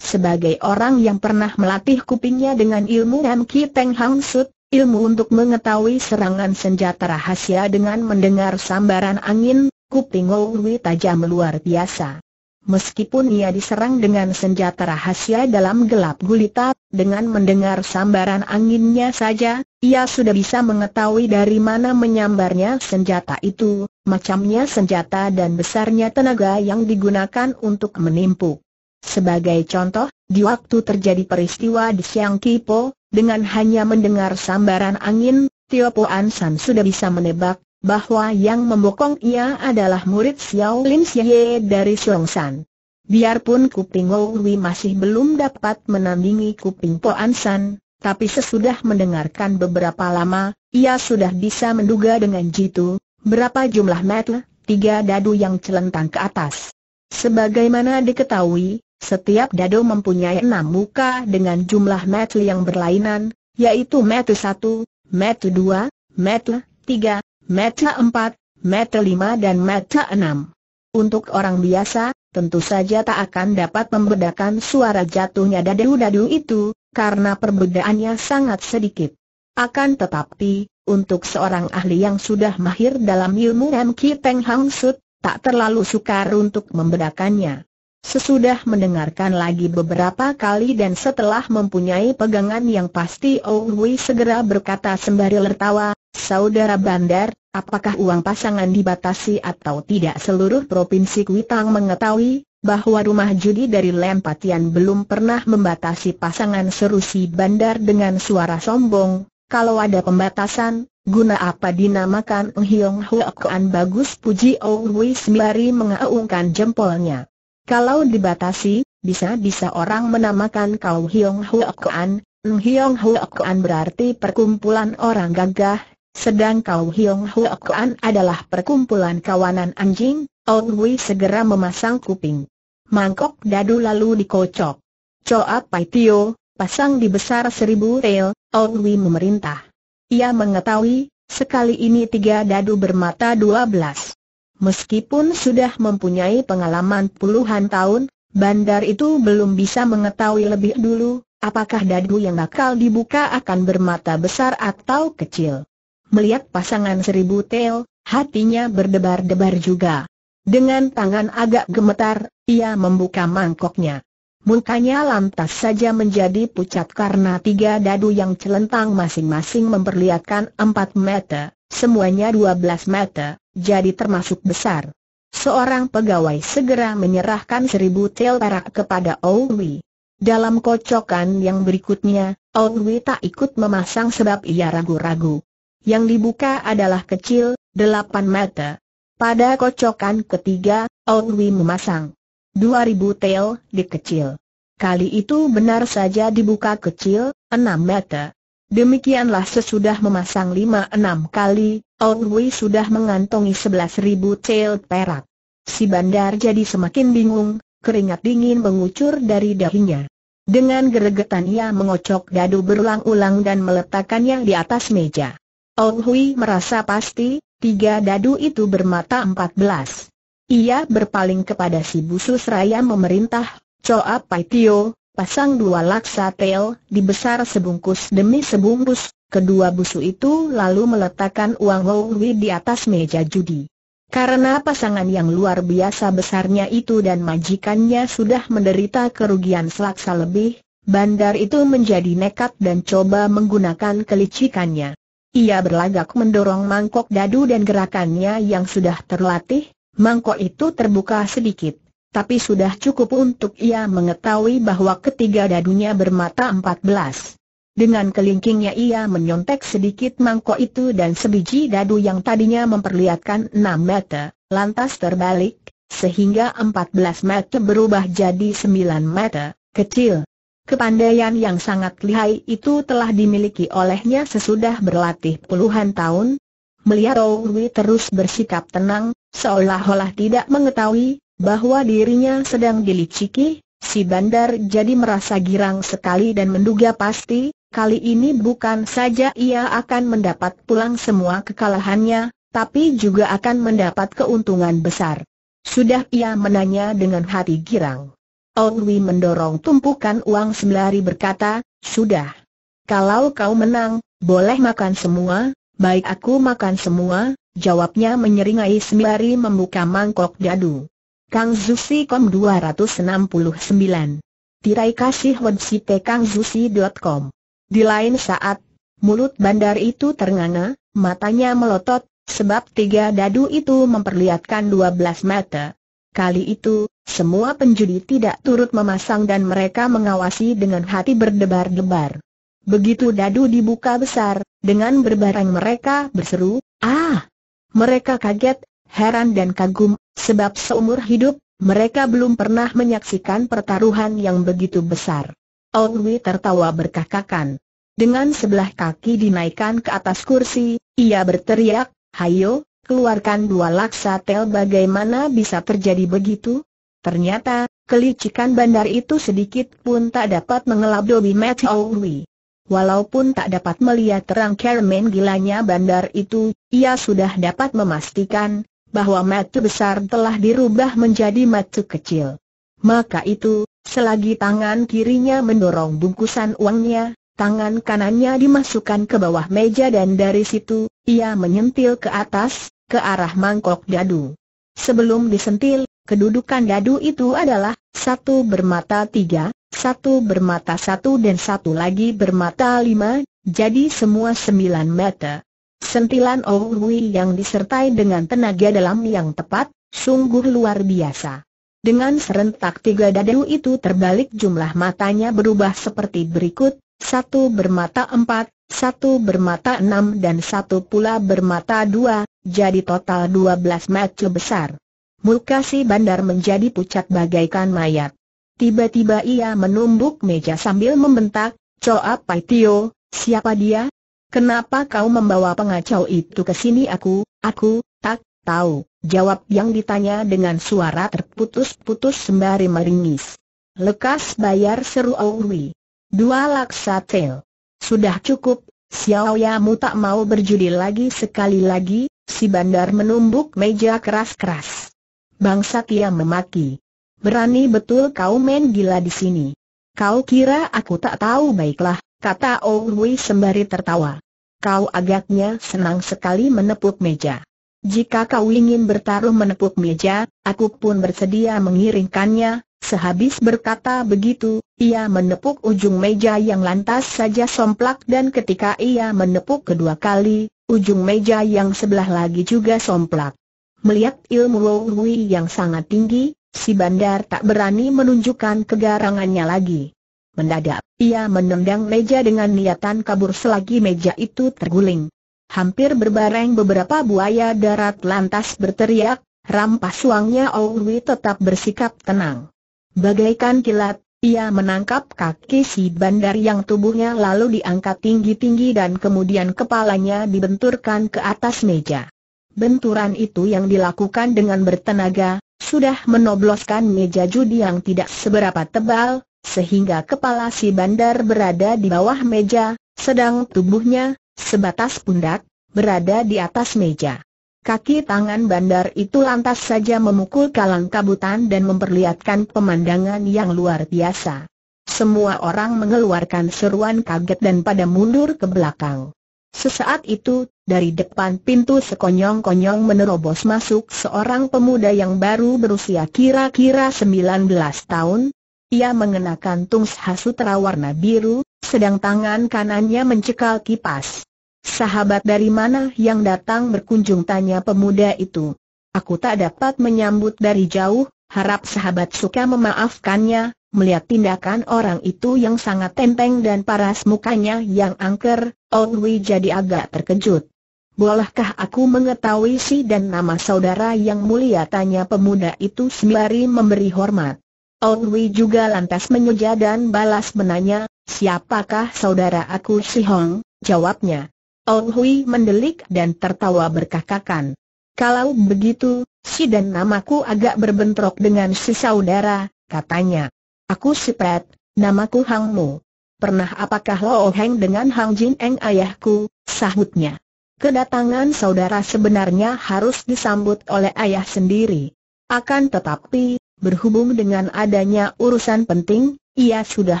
Sebagai orang yang pernah melatih kupingnya dengan ilmu Namki Teng Hang Sut, ilmu untuk mengetahui serangan senjata rahasia dengan mendengar sambaran angin, kuping Wei tajam luar biasa. Meskipun ia diserang dengan senjata rahasia dalam gelap gulita, dengan mendengar sambaran anginnya saja, ia sudah bisa mengetahui dari mana menyambarnya senjata itu, macamnya senjata dan besarnya tenaga yang digunakan untuk menimpu. Sebagai contoh, di waktu terjadi peristiwa di Siang Kipo, dengan hanya mendengar sambaran angin, Tio Poan San sudah bisa menebak bahwa yang membokong ia adalah murid Xiao Lin Xie dari Xiongsan. Biarpun Kuping Wei masih belum dapat menandingi Kuping Po Ansan, tapi sesudah mendengarkan beberapa lama, ia sudah bisa menduga dengan jitu, berapa jumlah meter, tiga dadu yang celentang ke atas. Sebagaimana diketahui, setiap dadu mempunyai enam muka dengan jumlah meter yang berlainan, yaitu meter satu, meter dua, meter tiga, meta 4, meta 5 dan meta 6. Untuk orang biasa, tentu saja tak akan dapat membedakan suara jatuhnya dadu-dadu itu, karena perbedaannya sangat sedikit. Akan tetapi, untuk seorang ahli yang sudah mahir dalam ilmu Namki Teng Hang Sut, tak terlalu sukar untuk membedakannya. Sesudah mendengarkan lagi beberapa kali dan setelah mempunyai pegangan yang pasti Ong segera berkata sembari tertawa, Saudara Bandar, apakah uang pasangan dibatasi atau tidak seluruh Provinsi Kuitang mengetahui bahwa rumah judi dari Lempatian belum pernah membatasi pasangan seru si Bandar dengan suara sombong, kalau ada pembatasan, guna apa dinamakan Hiong Huakuan bagus puji Owi Sembari mengaungkan jempolnya. Kalau dibatasi, bisa-bisa orang menamakan kau Hiong Huakuan, Hiong Huakuan berarti perkumpulan orang gagah, sedang Kau Hiong Huakuan adalah perkumpulan kawanan anjing, Ong Wei segera memasang kuping. Mangkok dadu lalu dikocok. Coa Pai Tio, pasang di besar seribu rel, Ong Wei memerintah. Ia mengetahui, sekali ini tiga dadu bermata dua belas. Meskipun sudah mempunyai pengalaman puluhan tahun, bandar itu belum bisa mengetahui lebih dulu, apakah dadu yang bakal dibuka akan bermata besar atau kecil. Melihat pasangan seribu tel, hatinya berdebar-debar juga. Dengan tangan agak gemetar, ia membuka mangkoknya. Mukanya lantas saja menjadi pucat karena tiga dadu yang celentang masing-masing memperlihatkan empat meter, semuanya dua belas meter, jadi termasuk besar. Seorang pegawai segera menyerahkan seribu tel perak kepada Owi. Dalam kocokan yang berikutnya, Owi tak ikut memasang sebab ia ragu-ragu yang dibuka adalah kecil, 8 meter. Pada kocokan ketiga, Ongwi memasang 2000 tel di kecil. Kali itu benar saja dibuka kecil, 6 meter. Demikianlah sesudah memasang lima enam kali, Ongwi sudah mengantongi 11.000 tel perak. Si bandar jadi semakin bingung, keringat dingin mengucur dari dahinya. Dengan geregetan ia mengocok dadu berulang-ulang dan meletakkannya di atas meja. Ong Hui merasa pasti, tiga dadu itu bermata empat belas. Ia berpaling kepada si busus raya memerintah, Coa Pai Tio, pasang dua laksa tel, dibesar sebungkus demi sebungkus, kedua busu itu lalu meletakkan uang Ong Hui di atas meja judi. Karena pasangan yang luar biasa besarnya itu dan majikannya sudah menderita kerugian selaksa lebih, bandar itu menjadi nekat dan coba menggunakan kelicikannya. Ia berlagak mendorong mangkok dadu dan gerakannya yang sudah terlatih, mangkok itu terbuka sedikit. Tapi sudah cukup untuk ia mengetahui bahwa ketiga dadunya bermata empat belas. Dengan kelingkingnya ia menyontek sedikit mangkok itu dan sebiji dadu yang tadinya memperlihatkan enam meter, lantas terbalik, sehingga empat belas meter berubah jadi sembilan meter, kecil. Kepandaian yang sangat lihai itu telah dimiliki olehnya sesudah berlatih puluhan tahun. Melihat Owi terus bersikap tenang, seolah-olah tidak mengetahui bahwa dirinya sedang diliciki, si bandar jadi merasa girang sekali dan menduga pasti, kali ini bukan saja ia akan mendapat pulang semua kekalahannya, tapi juga akan mendapat keuntungan besar. Sudah ia menanya dengan hati girang. Wi mendorong tumpukan uang sembari berkata, sudah. Kalau kau menang, boleh makan semua, baik aku makan semua, jawabnya menyeringai sembari membuka mangkok dadu. Kang Zusi Kom 269 Tirai kasih website kangzusi.com Di lain saat, mulut bandar itu ternganga, matanya melotot, sebab tiga dadu itu memperlihatkan dua belas mata. Kali itu, semua penjudi tidak turut memasang dan mereka mengawasi dengan hati berdebar-debar. Begitu dadu dibuka besar, dengan berbareng mereka berseru, Ah! Mereka kaget, heran dan kagum, sebab seumur hidup, mereka belum pernah menyaksikan pertaruhan yang begitu besar. Ongwi tertawa berkakakan. Dengan sebelah kaki dinaikkan ke atas kursi, ia berteriak, Hayo, keluarkan dua laksa tel bagaimana bisa terjadi begitu? Ternyata, kelicikan bandar itu sedikit pun tak dapat mengelab Dobi Metiowi. Walaupun tak dapat melihat terang kermen gilanya bandar itu, ia sudah dapat memastikan bahwa matu besar telah dirubah menjadi matu kecil. Maka itu, selagi tangan kirinya mendorong bungkusan uangnya, tangan kanannya dimasukkan ke bawah meja dan dari situ, ia menyentil ke atas, ke arah mangkok dadu. Sebelum disentil, kedudukan dadu itu adalah, satu bermata tiga, satu bermata satu dan satu lagi bermata lima, jadi semua sembilan mata. Sentilan Ohui yang disertai dengan tenaga dalam yang tepat, sungguh luar biasa. Dengan serentak tiga dadu itu terbalik jumlah matanya berubah seperti berikut, satu bermata empat, satu bermata enam dan satu pula bermata dua, jadi total dua belas mata besar. Muka bandar menjadi pucat bagaikan mayat. Tiba-tiba ia menumbuk meja sambil membentak, Coa Pai Tio, siapa dia? Kenapa kau membawa pengacau itu ke sini aku, aku, tak, tahu, jawab yang ditanya dengan suara terputus-putus sembari meringis. Lekas bayar seru Aurwi. Dua laksa tail. Sudah cukup, Xiao mu tak mau berjudi lagi sekali lagi, si bandar menumbuk meja keras-keras. Bangsa Kia memaki. Berani betul kau main gila di sini. Kau kira aku tak tahu baiklah, kata Ouwi sembari tertawa. Kau agaknya senang sekali menepuk meja. Jika kau ingin bertaruh menepuk meja, aku pun bersedia mengiringkannya. Sehabis berkata begitu, ia menepuk ujung meja yang lantas saja somplak dan ketika ia menepuk kedua kali, ujung meja yang sebelah lagi juga somplak. Melihat ilmu Wui yang sangat tinggi, si bandar tak berani menunjukkan kegarangannya lagi. Mendadak, ia menendang meja dengan niatan kabur selagi meja itu terguling hampir berbareng beberapa buaya darat lantas berteriak, rampas suangnya Owi oh tetap bersikap tenang. Bagaikan kilat, ia menangkap kaki si bandar yang tubuhnya lalu diangkat tinggi-tinggi dan kemudian kepalanya dibenturkan ke atas meja. Benturan itu yang dilakukan dengan bertenaga, sudah menobloskan meja judi yang tidak seberapa tebal, sehingga kepala si bandar berada di bawah meja, sedang tubuhnya, sebatas pundak, berada di atas meja. Kaki tangan bandar itu lantas saja memukul kalang kabutan dan memperlihatkan pemandangan yang luar biasa. Semua orang mengeluarkan seruan kaget dan pada mundur ke belakang. Sesaat itu, dari depan pintu sekonyong-konyong menerobos masuk seorang pemuda yang baru berusia kira-kira 19 tahun. Ia mengenakan tung hasutra warna biru, sedang tangan kanannya mencekal kipas. Sahabat dari mana yang datang berkunjung tanya pemuda itu. Aku tak dapat menyambut dari jauh, harap sahabat suka memaafkannya, melihat tindakan orang itu yang sangat tempeng dan paras mukanya yang angker, Ong jadi agak terkejut. Bolehkah aku mengetahui si dan nama saudara yang mulia tanya pemuda itu sembari memberi hormat. Ong Wei juga lantas menyeja dan balas menanya, siapakah saudara aku Si Hong? Jawabnya. Ong Hui mendelik dan tertawa berkakakan. Kalau begitu, si dan namaku agak berbentrok dengan si saudara, katanya. Aku si Pet, namaku Hang Mu. Pernah apakah Lo oheng dengan Hang Jin Eng ayahku, sahutnya. Kedatangan saudara sebenarnya harus disambut oleh ayah sendiri. Akan tetapi, berhubung dengan adanya urusan penting, ia sudah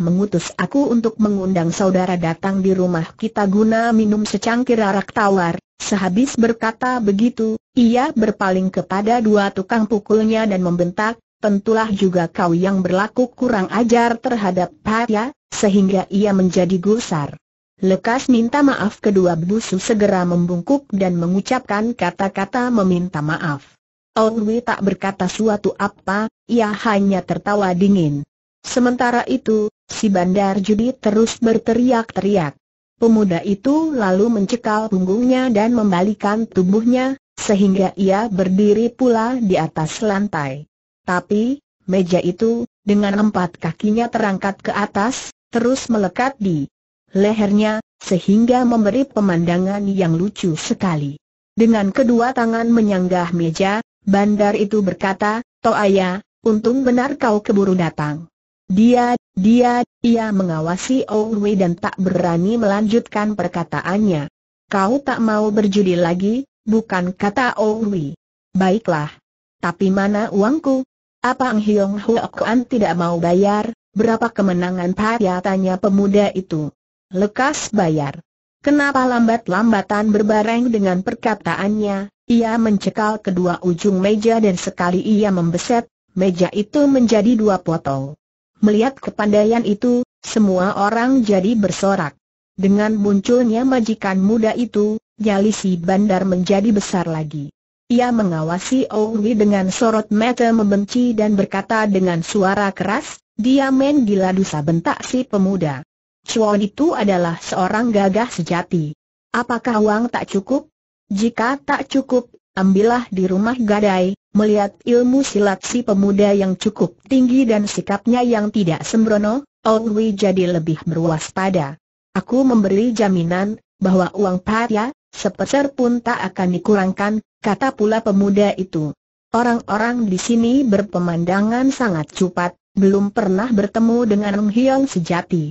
mengutus aku untuk mengundang saudara datang di rumah kita guna minum secangkir arak tawar. Sehabis berkata begitu, ia berpaling kepada dua tukang pukulnya dan membentak, tentulah juga kau yang berlaku kurang ajar terhadap Patya, sehingga ia menjadi gusar. Lekas minta maaf kedua busu segera membungkuk dan mengucapkan kata-kata meminta maaf. Ong Wei tak berkata suatu apa, ia hanya tertawa dingin. Sementara itu, si bandar judi terus berteriak-teriak. Pemuda itu lalu mencekal punggungnya dan membalikan tubuhnya, sehingga ia berdiri pula di atas lantai. Tapi, meja itu, dengan empat kakinya terangkat ke atas, terus melekat di lehernya, sehingga memberi pemandangan yang lucu sekali. Dengan kedua tangan menyanggah meja, Bandar itu berkata, Toaya, untung benar kau keburu datang. Dia, dia, ia mengawasi Ong dan tak berani melanjutkan perkataannya. Kau tak mau berjudi lagi, bukan kata Ong Baiklah. Tapi mana uangku? Apa Ang Hiong Huokuan tidak mau bayar? Berapa kemenangan Paya tanya pemuda itu. Lekas bayar. Kenapa lambat-lambatan berbareng dengan perkataannya, ia mencekal kedua ujung meja dan sekali ia membeset, meja itu menjadi dua potong. Melihat kepandaian itu, semua orang jadi bersorak. Dengan munculnya majikan muda itu, nyali si bandar menjadi besar lagi. Ia mengawasi Owi dengan sorot mata membenci dan berkata dengan suara keras, dia main gila dusa bentak si pemuda. Chuan itu adalah seorang gagah sejati. Apakah uang tak cukup? Jika tak cukup, ambillah di rumah gadai, melihat ilmu silat si pemuda yang cukup tinggi dan sikapnya yang tidak sembrono, Wei jadi lebih berwaspada. Aku memberi jaminan, bahwa uang paya, ya, sepeser pun tak akan dikurangkan, kata pula pemuda itu. Orang-orang di sini berpemandangan sangat cupat, belum pernah bertemu dengan Ong Hiong sejati.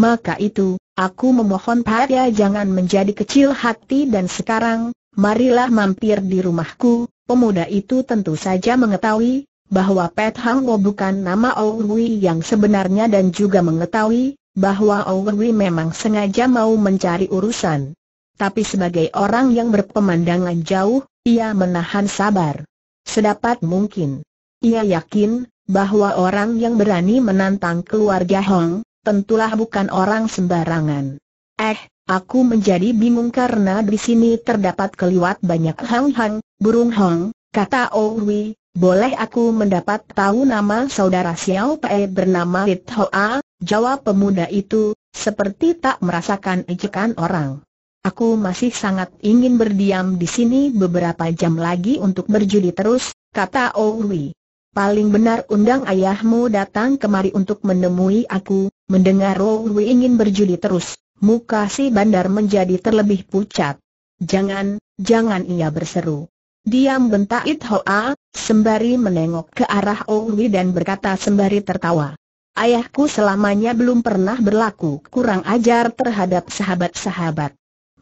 Maka itu, Aku memohon pada jangan menjadi kecil hati dan sekarang, marilah mampir di rumahku. Pemuda itu tentu saja mengetahui bahwa Pet Hang Wo bukan nama Owi yang sebenarnya dan juga mengetahui bahwa Owi memang sengaja mau mencari urusan. Tapi sebagai orang yang berpemandangan jauh, ia menahan sabar. Sedapat mungkin. Ia yakin bahwa orang yang berani menantang keluarga Hong tentulah bukan orang sembarangan. Eh, aku menjadi bingung karena di sini terdapat keliwat banyak hang-hang, burung hong, kata Owi, oh boleh aku mendapat tahu nama saudara Xiao Pei bernama Lit Hoa, jawab pemuda itu, seperti tak merasakan ejekan orang. Aku masih sangat ingin berdiam di sini beberapa jam lagi untuk berjudi terus, kata Owi. Oh paling benar undang ayahmu datang kemari untuk menemui aku, mendengar Rowi ingin berjudi terus, muka si bandar menjadi terlebih pucat. Jangan, jangan ia berseru. Diam bentak It Hoa, sembari menengok ke arah Owi dan berkata sembari tertawa. Ayahku selamanya belum pernah berlaku kurang ajar terhadap sahabat-sahabat.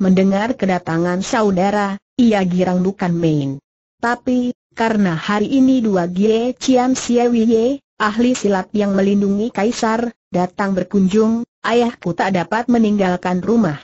Mendengar kedatangan saudara, ia girang bukan main. Tapi, karena hari ini dua Gie Chiam Siewie, ahli silat yang melindungi Kaisar, datang berkunjung, ayahku tak dapat meninggalkan rumah.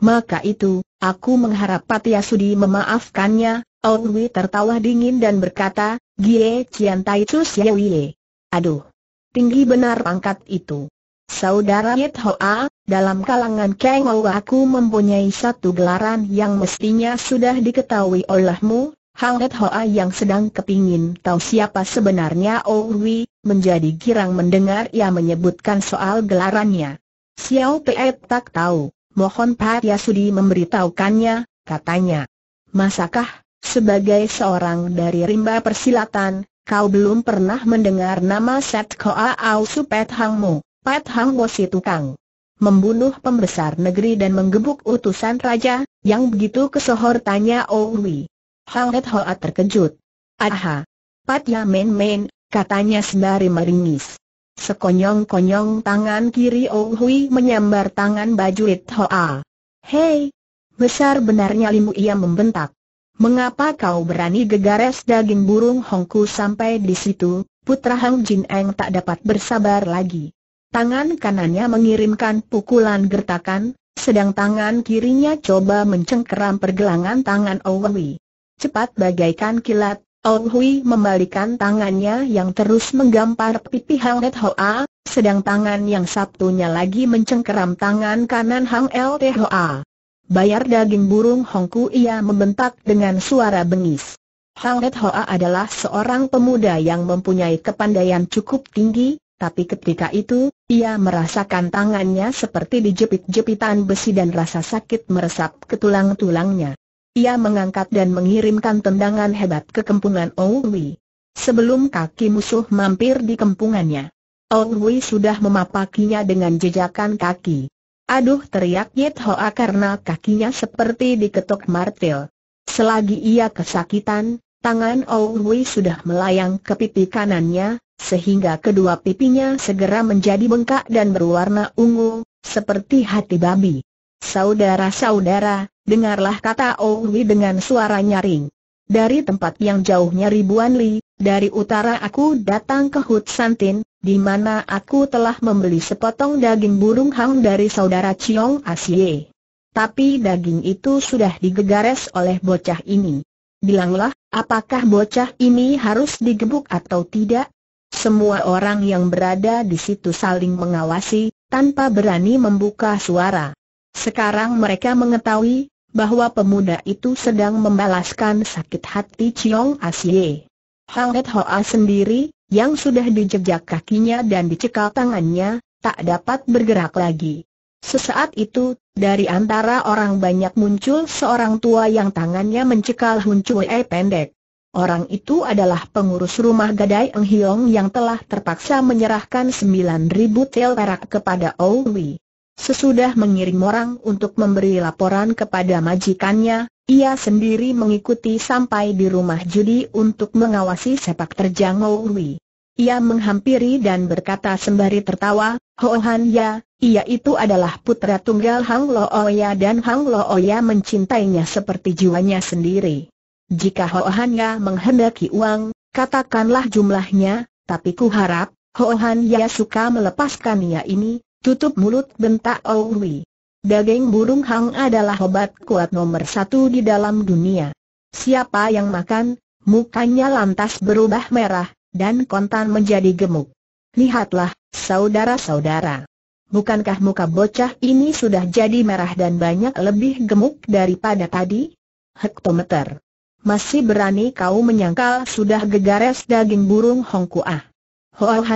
Maka itu, aku mengharap Patia Sudi memaafkannya, Owi tertawa dingin dan berkata, Gie Chiam Tai Siewie. Aduh! Tinggi benar pangkat itu. Saudara Yit Hoa, dalam kalangan Kang Ou aku mempunyai satu gelaran yang mestinya sudah diketahui olehmu, Hang Het Hoa yang sedang kepingin tahu siapa sebenarnya oh Wei, menjadi girang mendengar ia menyebutkan soal gelarannya. Xiao Pei tak tahu, mohon Pak Yasudi memberitahukannya, katanya. Masakah, sebagai seorang dari rimba persilatan, kau belum pernah mendengar nama Set Koa Au Su Pet Hangmu, Pet Hang si Tukang? Membunuh pembesar negeri dan menggebuk utusan raja, yang begitu kesohor tanya oh Wei. Hang Het Hoa terkejut. Aha. Pat ya men men, katanya sembari meringis. Sekonyong-konyong tangan kiri Oh Hui menyambar tangan baju It Hoa. Hei! Besar benarnya Limu ia membentak. Mengapa kau berani gegares daging burung hongku sampai di situ? Putra Hang Jin Eng tak dapat bersabar lagi. Tangan kanannya mengirimkan pukulan gertakan, sedang tangan kirinya coba mencengkeram pergelangan tangan Owi cepat bagaikan kilat, Ong Hui membalikan tangannya yang terus menggampar pipi Hang Hoa, sedang tangan yang satunya lagi mencengkeram tangan kanan Hang El Teh Hoa. Bayar daging burung Hongku ia membentak dengan suara bengis. Hang Net Hoa adalah seorang pemuda yang mempunyai kepandaian cukup tinggi, tapi ketika itu, ia merasakan tangannya seperti dijepit-jepitan besi dan rasa sakit meresap ke tulang-tulangnya. Ia mengangkat dan mengirimkan tendangan hebat ke kempungan Owi. Sebelum kaki musuh mampir di kempungannya, Owi sudah memapakinya dengan jejakan kaki. Aduh teriak Yit Hoa karena kakinya seperti diketuk martil. Selagi ia kesakitan, tangan Owi sudah melayang ke pipi kanannya, sehingga kedua pipinya segera menjadi bengkak dan berwarna ungu, seperti hati babi. Saudara-saudara, Dengarlah kata Owi dengan suara nyaring. Dari tempat yang jauhnya ribuan li, dari utara aku datang ke Hut Santin, di mana aku telah membeli sepotong daging burung hang dari saudara Chiong Asie. Tapi daging itu sudah digegares oleh bocah ini. Bilanglah, apakah bocah ini harus digebuk atau tidak? Semua orang yang berada di situ saling mengawasi, tanpa berani membuka suara. Sekarang mereka mengetahui, bahwa pemuda itu sedang membalaskan sakit hati Chiong Asie. Hang Et Hoa sendiri, yang sudah dijejak kakinya dan dicekal tangannya, tak dapat bergerak lagi. Sesaat itu, dari antara orang banyak muncul seorang tua yang tangannya mencekal Hun E pendek. Orang itu adalah pengurus rumah gadai Eng Hiong yang telah terpaksa menyerahkan 9.000 tel perak kepada Owi. Sesudah mengirim orang untuk memberi laporan kepada majikannya, ia sendiri mengikuti sampai di rumah judi untuk mengawasi sepak terjang Owi. Ia menghampiri dan berkata sembari tertawa, Ho Han Ya, ia itu adalah putra tunggal Hang Lo Oya oh dan Hang Lo Oya oh mencintainya seperti jiwanya sendiri. Jika Ho Han Ya menghendaki uang, katakanlah jumlahnya, tapi ku harap, Ho Han Ya suka melepaskan ia ini, Tutup mulut bentak Owi. Daging burung hang adalah obat kuat nomor satu di dalam dunia. Siapa yang makan, mukanya lantas berubah merah, dan kontan menjadi gemuk. Lihatlah, saudara-saudara. Bukankah muka bocah ini sudah jadi merah dan banyak lebih gemuk daripada tadi? Hektometer. Masih berani kau menyangkal sudah gegares daging burung hongkuah.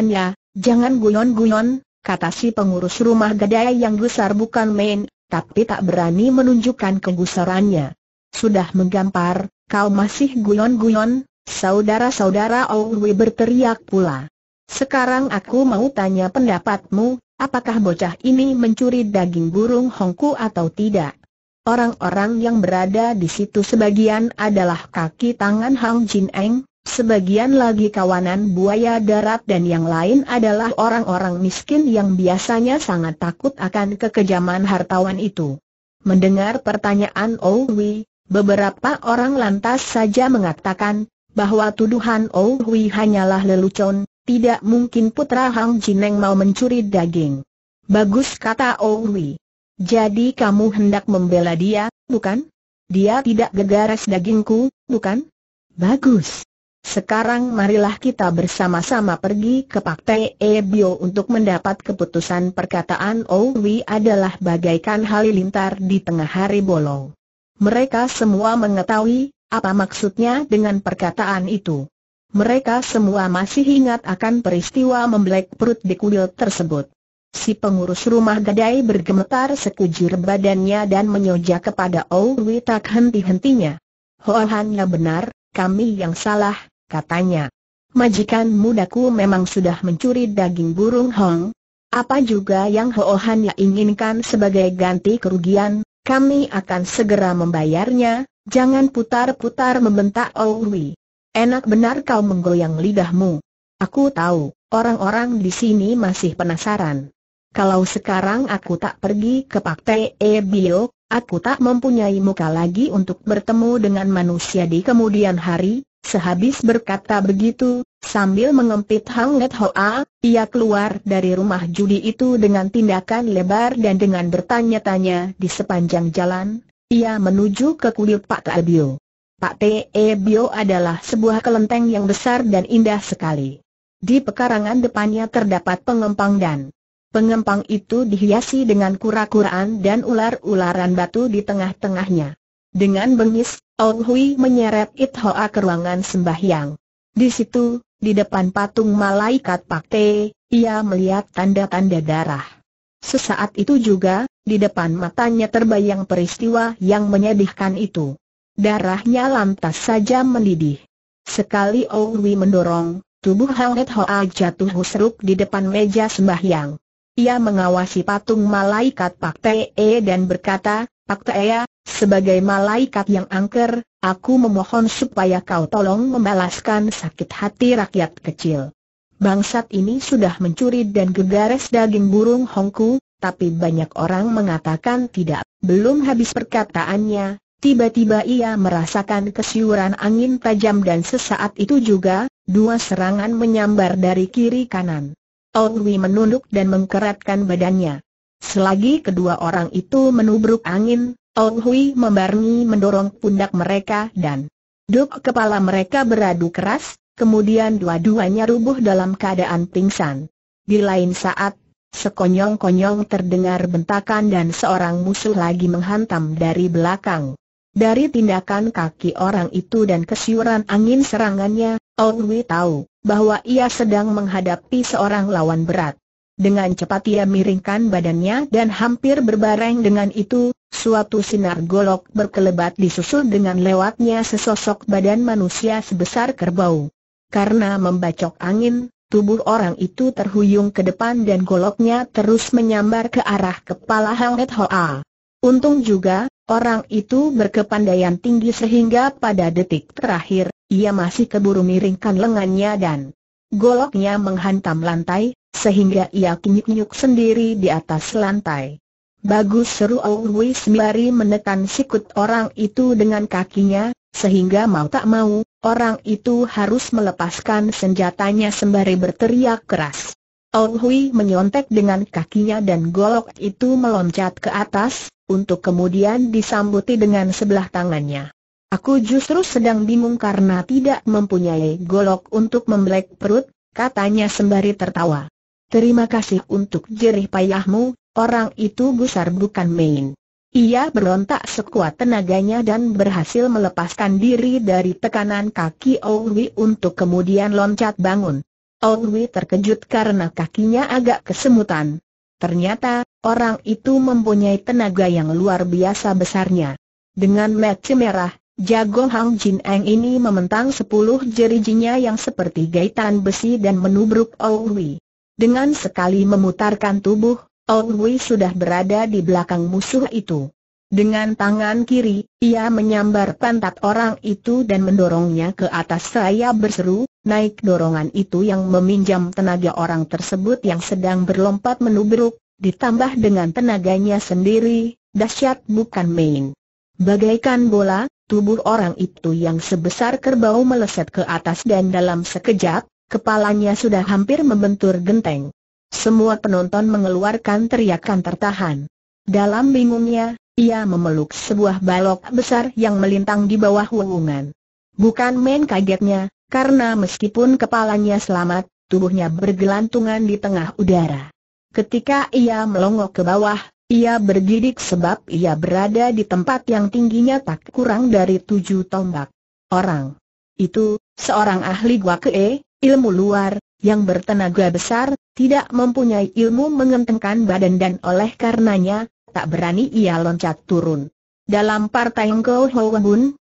ya, jangan guyon-guyon, kata si pengurus rumah gadai yang gusar bukan main, tapi tak berani menunjukkan kegusarannya. Sudah menggampar, kau masih guyon-guyon, saudara-saudara Owe berteriak pula. Sekarang aku mau tanya pendapatmu, apakah bocah ini mencuri daging burung hongku atau tidak? Orang-orang yang berada di situ sebagian adalah kaki tangan Hang Jin Eng, Sebagian lagi kawanan buaya darat dan yang lain adalah orang-orang miskin yang biasanya sangat takut akan kekejaman hartawan itu. Mendengar pertanyaan Owi, oh beberapa orang lantas saja mengatakan bahwa tuduhan Owi oh hanyalah lelucon, tidak mungkin putra Hang Jineng mau mencuri daging. Bagus kata Owi. Oh Jadi kamu hendak membela dia, bukan? Dia tidak gegaras dagingku, bukan? Bagus. Sekarang marilah kita bersama-sama pergi ke Pak Te untuk mendapat keputusan perkataan Owi adalah bagaikan halilintar di tengah hari bolong. Mereka semua mengetahui apa maksudnya dengan perkataan itu. Mereka semua masih ingat akan peristiwa membelek perut di kuil tersebut. Si pengurus rumah gadai bergemetar sekujur badannya dan menyojak kepada Owi tak henti-hentinya. Hohannya benar, kami yang salah, katanya. Majikan mudaku memang sudah mencuri daging burung Hong. Apa juga yang Ho Hanya inginkan sebagai ganti kerugian, kami akan segera membayarnya, jangan putar-putar membentak Owi. Oh Enak benar kau menggoyang lidahmu. Aku tahu, orang-orang di sini masih penasaran. Kalau sekarang aku tak pergi ke Pak T.E. E Bio, aku tak mempunyai muka lagi untuk bertemu dengan manusia di kemudian hari, Sehabis berkata begitu, sambil mengempit Hang Net Hoa, ia keluar dari rumah judi itu dengan tindakan lebar dan dengan bertanya-tanya di sepanjang jalan, ia menuju ke kuil Pak Te Bio. Pak Te e Bio adalah sebuah kelenteng yang besar dan indah sekali. Di pekarangan depannya terdapat pengempang dan pengempang itu dihiasi dengan kura-kuraan dan ular-ularan batu di tengah-tengahnya. Dengan bengis, Ong Hui menyeret It Hoa ke ruangan sembahyang. Di situ, di depan patung malaikat Pakte, ia melihat tanda-tanda darah. Sesaat itu juga, di depan matanya terbayang peristiwa yang menyedihkan itu. Darahnya lantas saja mendidih. Sekali Ong Hui mendorong, tubuh Hang It Hoa jatuh husruk di depan meja sembahyang. Ia mengawasi patung malaikat Pak Te e dan berkata, Pak Teya, sebagai malaikat yang angker, aku memohon supaya kau tolong membalaskan sakit hati rakyat kecil. Bangsat ini sudah mencuri dan gegares daging burung hongku, tapi banyak orang mengatakan tidak. Belum habis perkataannya, tiba-tiba ia merasakan kesiuran angin tajam dan sesaat itu juga, dua serangan menyambar dari kiri kanan. Ong menunduk dan mengkeratkan badannya. Selagi kedua orang itu menubruk angin, Ong Hui membarengi mendorong pundak mereka dan duk kepala mereka beradu keras, kemudian dua-duanya rubuh dalam keadaan pingsan. Di lain saat, sekonyong-konyong terdengar bentakan dan seorang musuh lagi menghantam dari belakang. Dari tindakan kaki orang itu dan kesiuran angin serangannya, Ong Hui tahu bahwa ia sedang menghadapi seorang lawan berat. Dengan cepat ia miringkan badannya dan hampir berbareng dengan itu, suatu sinar golok berkelebat disusul dengan lewatnya sesosok badan manusia sebesar kerbau. Karena membacok angin, tubuh orang itu terhuyung ke depan dan goloknya terus menyambar ke arah kepala Hang Het Hoa. Untung juga, orang itu berkepandaian tinggi sehingga pada detik terakhir, ia masih keburu miringkan lengannya dan goloknya menghantam lantai, sehingga ia kinyuk-kinyuk sendiri di atas lantai. Bagus seru Aului sembari menekan sikut orang itu dengan kakinya, sehingga mau tak mau, orang itu harus melepaskan senjatanya sembari berteriak keras. Aului menyontek dengan kakinya dan golok itu meloncat ke atas, untuk kemudian disambuti dengan sebelah tangannya. Aku justru sedang bingung karena tidak mempunyai golok untuk membelek perut, katanya sembari tertawa. Terima kasih untuk jerih payahmu, orang itu gusar bukan main. Ia berontak sekuat tenaganya dan berhasil melepaskan diri dari tekanan kaki Owi untuk kemudian loncat bangun. Owi terkejut karena kakinya agak kesemutan. Ternyata, orang itu mempunyai tenaga yang luar biasa besarnya. Dengan mata merah, jago Hang Jin Eng ini mementang sepuluh jerijinya yang seperti gaitan besi dan menubruk Owi. Dengan sekali memutarkan tubuh, Ong Wei sudah berada di belakang musuh itu. Dengan tangan kiri, ia menyambar pantat orang itu dan mendorongnya ke atas saya berseru, naik dorongan itu yang meminjam tenaga orang tersebut yang sedang berlompat menubruk, ditambah dengan tenaganya sendiri, dahsyat bukan main. Bagaikan bola, tubuh orang itu yang sebesar kerbau meleset ke atas dan dalam sekejap, Kepalanya sudah hampir membentur genteng. Semua penonton mengeluarkan teriakan tertahan. Dalam bingungnya, ia memeluk sebuah balok besar yang melintang di bawah wewungan. Bukan main kagetnya, karena meskipun kepalanya selamat, tubuhnya bergelantungan di tengah udara. Ketika ia melongok ke bawah, ia bergidik sebab ia berada di tempat yang tingginya tak kurang dari tujuh tombak. Orang itu, seorang ahli gua kee? ilmu luar, yang bertenaga besar, tidak mempunyai ilmu mengentengkan badan dan oleh karenanya, tak berani ia loncat turun. Dalam partai Ngo Ho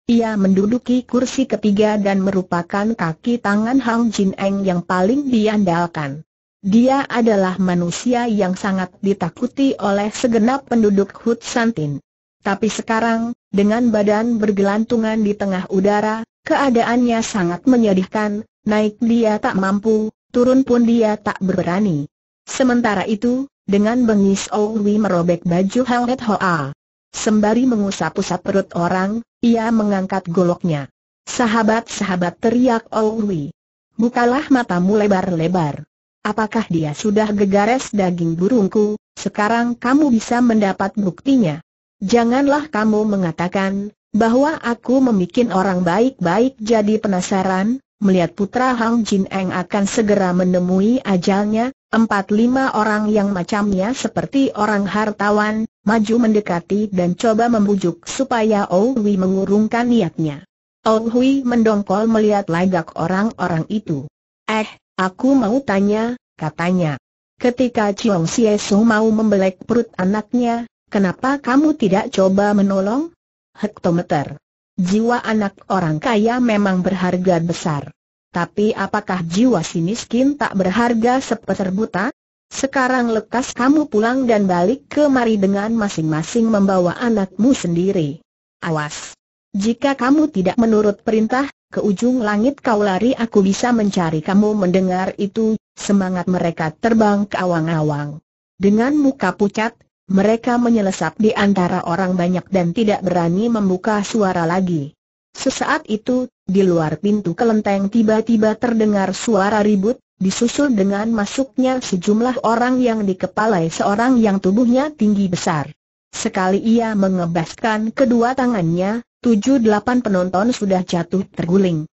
ia menduduki kursi ketiga dan merupakan kaki tangan Hang Jin Eng yang paling diandalkan. Dia adalah manusia yang sangat ditakuti oleh segenap penduduk Hut Santin. Tapi sekarang, dengan badan bergelantungan di tengah udara, keadaannya sangat menyedihkan, Naik dia tak mampu, turun pun dia tak berani. Sementara itu, dengan bengis Owi merobek baju Howet Hoa. Sembari mengusap-usap perut orang, ia mengangkat goloknya. Sahabat-sahabat teriak Owi. Bukalah matamu lebar-lebar. Apakah dia sudah gegares daging burungku, sekarang kamu bisa mendapat buktinya. Janganlah kamu mengatakan, bahwa aku memikin orang baik-baik jadi penasaran, Melihat putra Hang Jin Eng akan segera menemui ajalnya, empat lima orang yang macamnya seperti orang hartawan, maju mendekati dan coba membujuk supaya Owi mengurungkan niatnya. Hui mendongkol melihat lagak orang-orang itu. Eh, aku mau tanya, katanya. Ketika Chiong Siesu mau membelek perut anaknya, kenapa kamu tidak coba menolong? Hektometer. Jiwa anak orang kaya memang berharga besar. Tapi apakah jiwa si miskin tak berharga sepeser buta? Sekarang lekas kamu pulang dan balik kemari dengan masing-masing membawa anakmu sendiri. Awas! Jika kamu tidak menurut perintah, ke ujung langit kau lari aku bisa mencari kamu mendengar itu, semangat mereka terbang ke awang-awang. Dengan muka pucat, mereka menyelesap di antara orang banyak dan tidak berani membuka suara lagi. Sesaat itu, di luar pintu kelenteng tiba-tiba terdengar suara ribut, disusul dengan masuknya sejumlah orang yang dikepalai seorang yang tubuhnya tinggi besar. Sekali ia mengebaskan kedua tangannya, tujuh delapan penonton sudah jatuh terguling.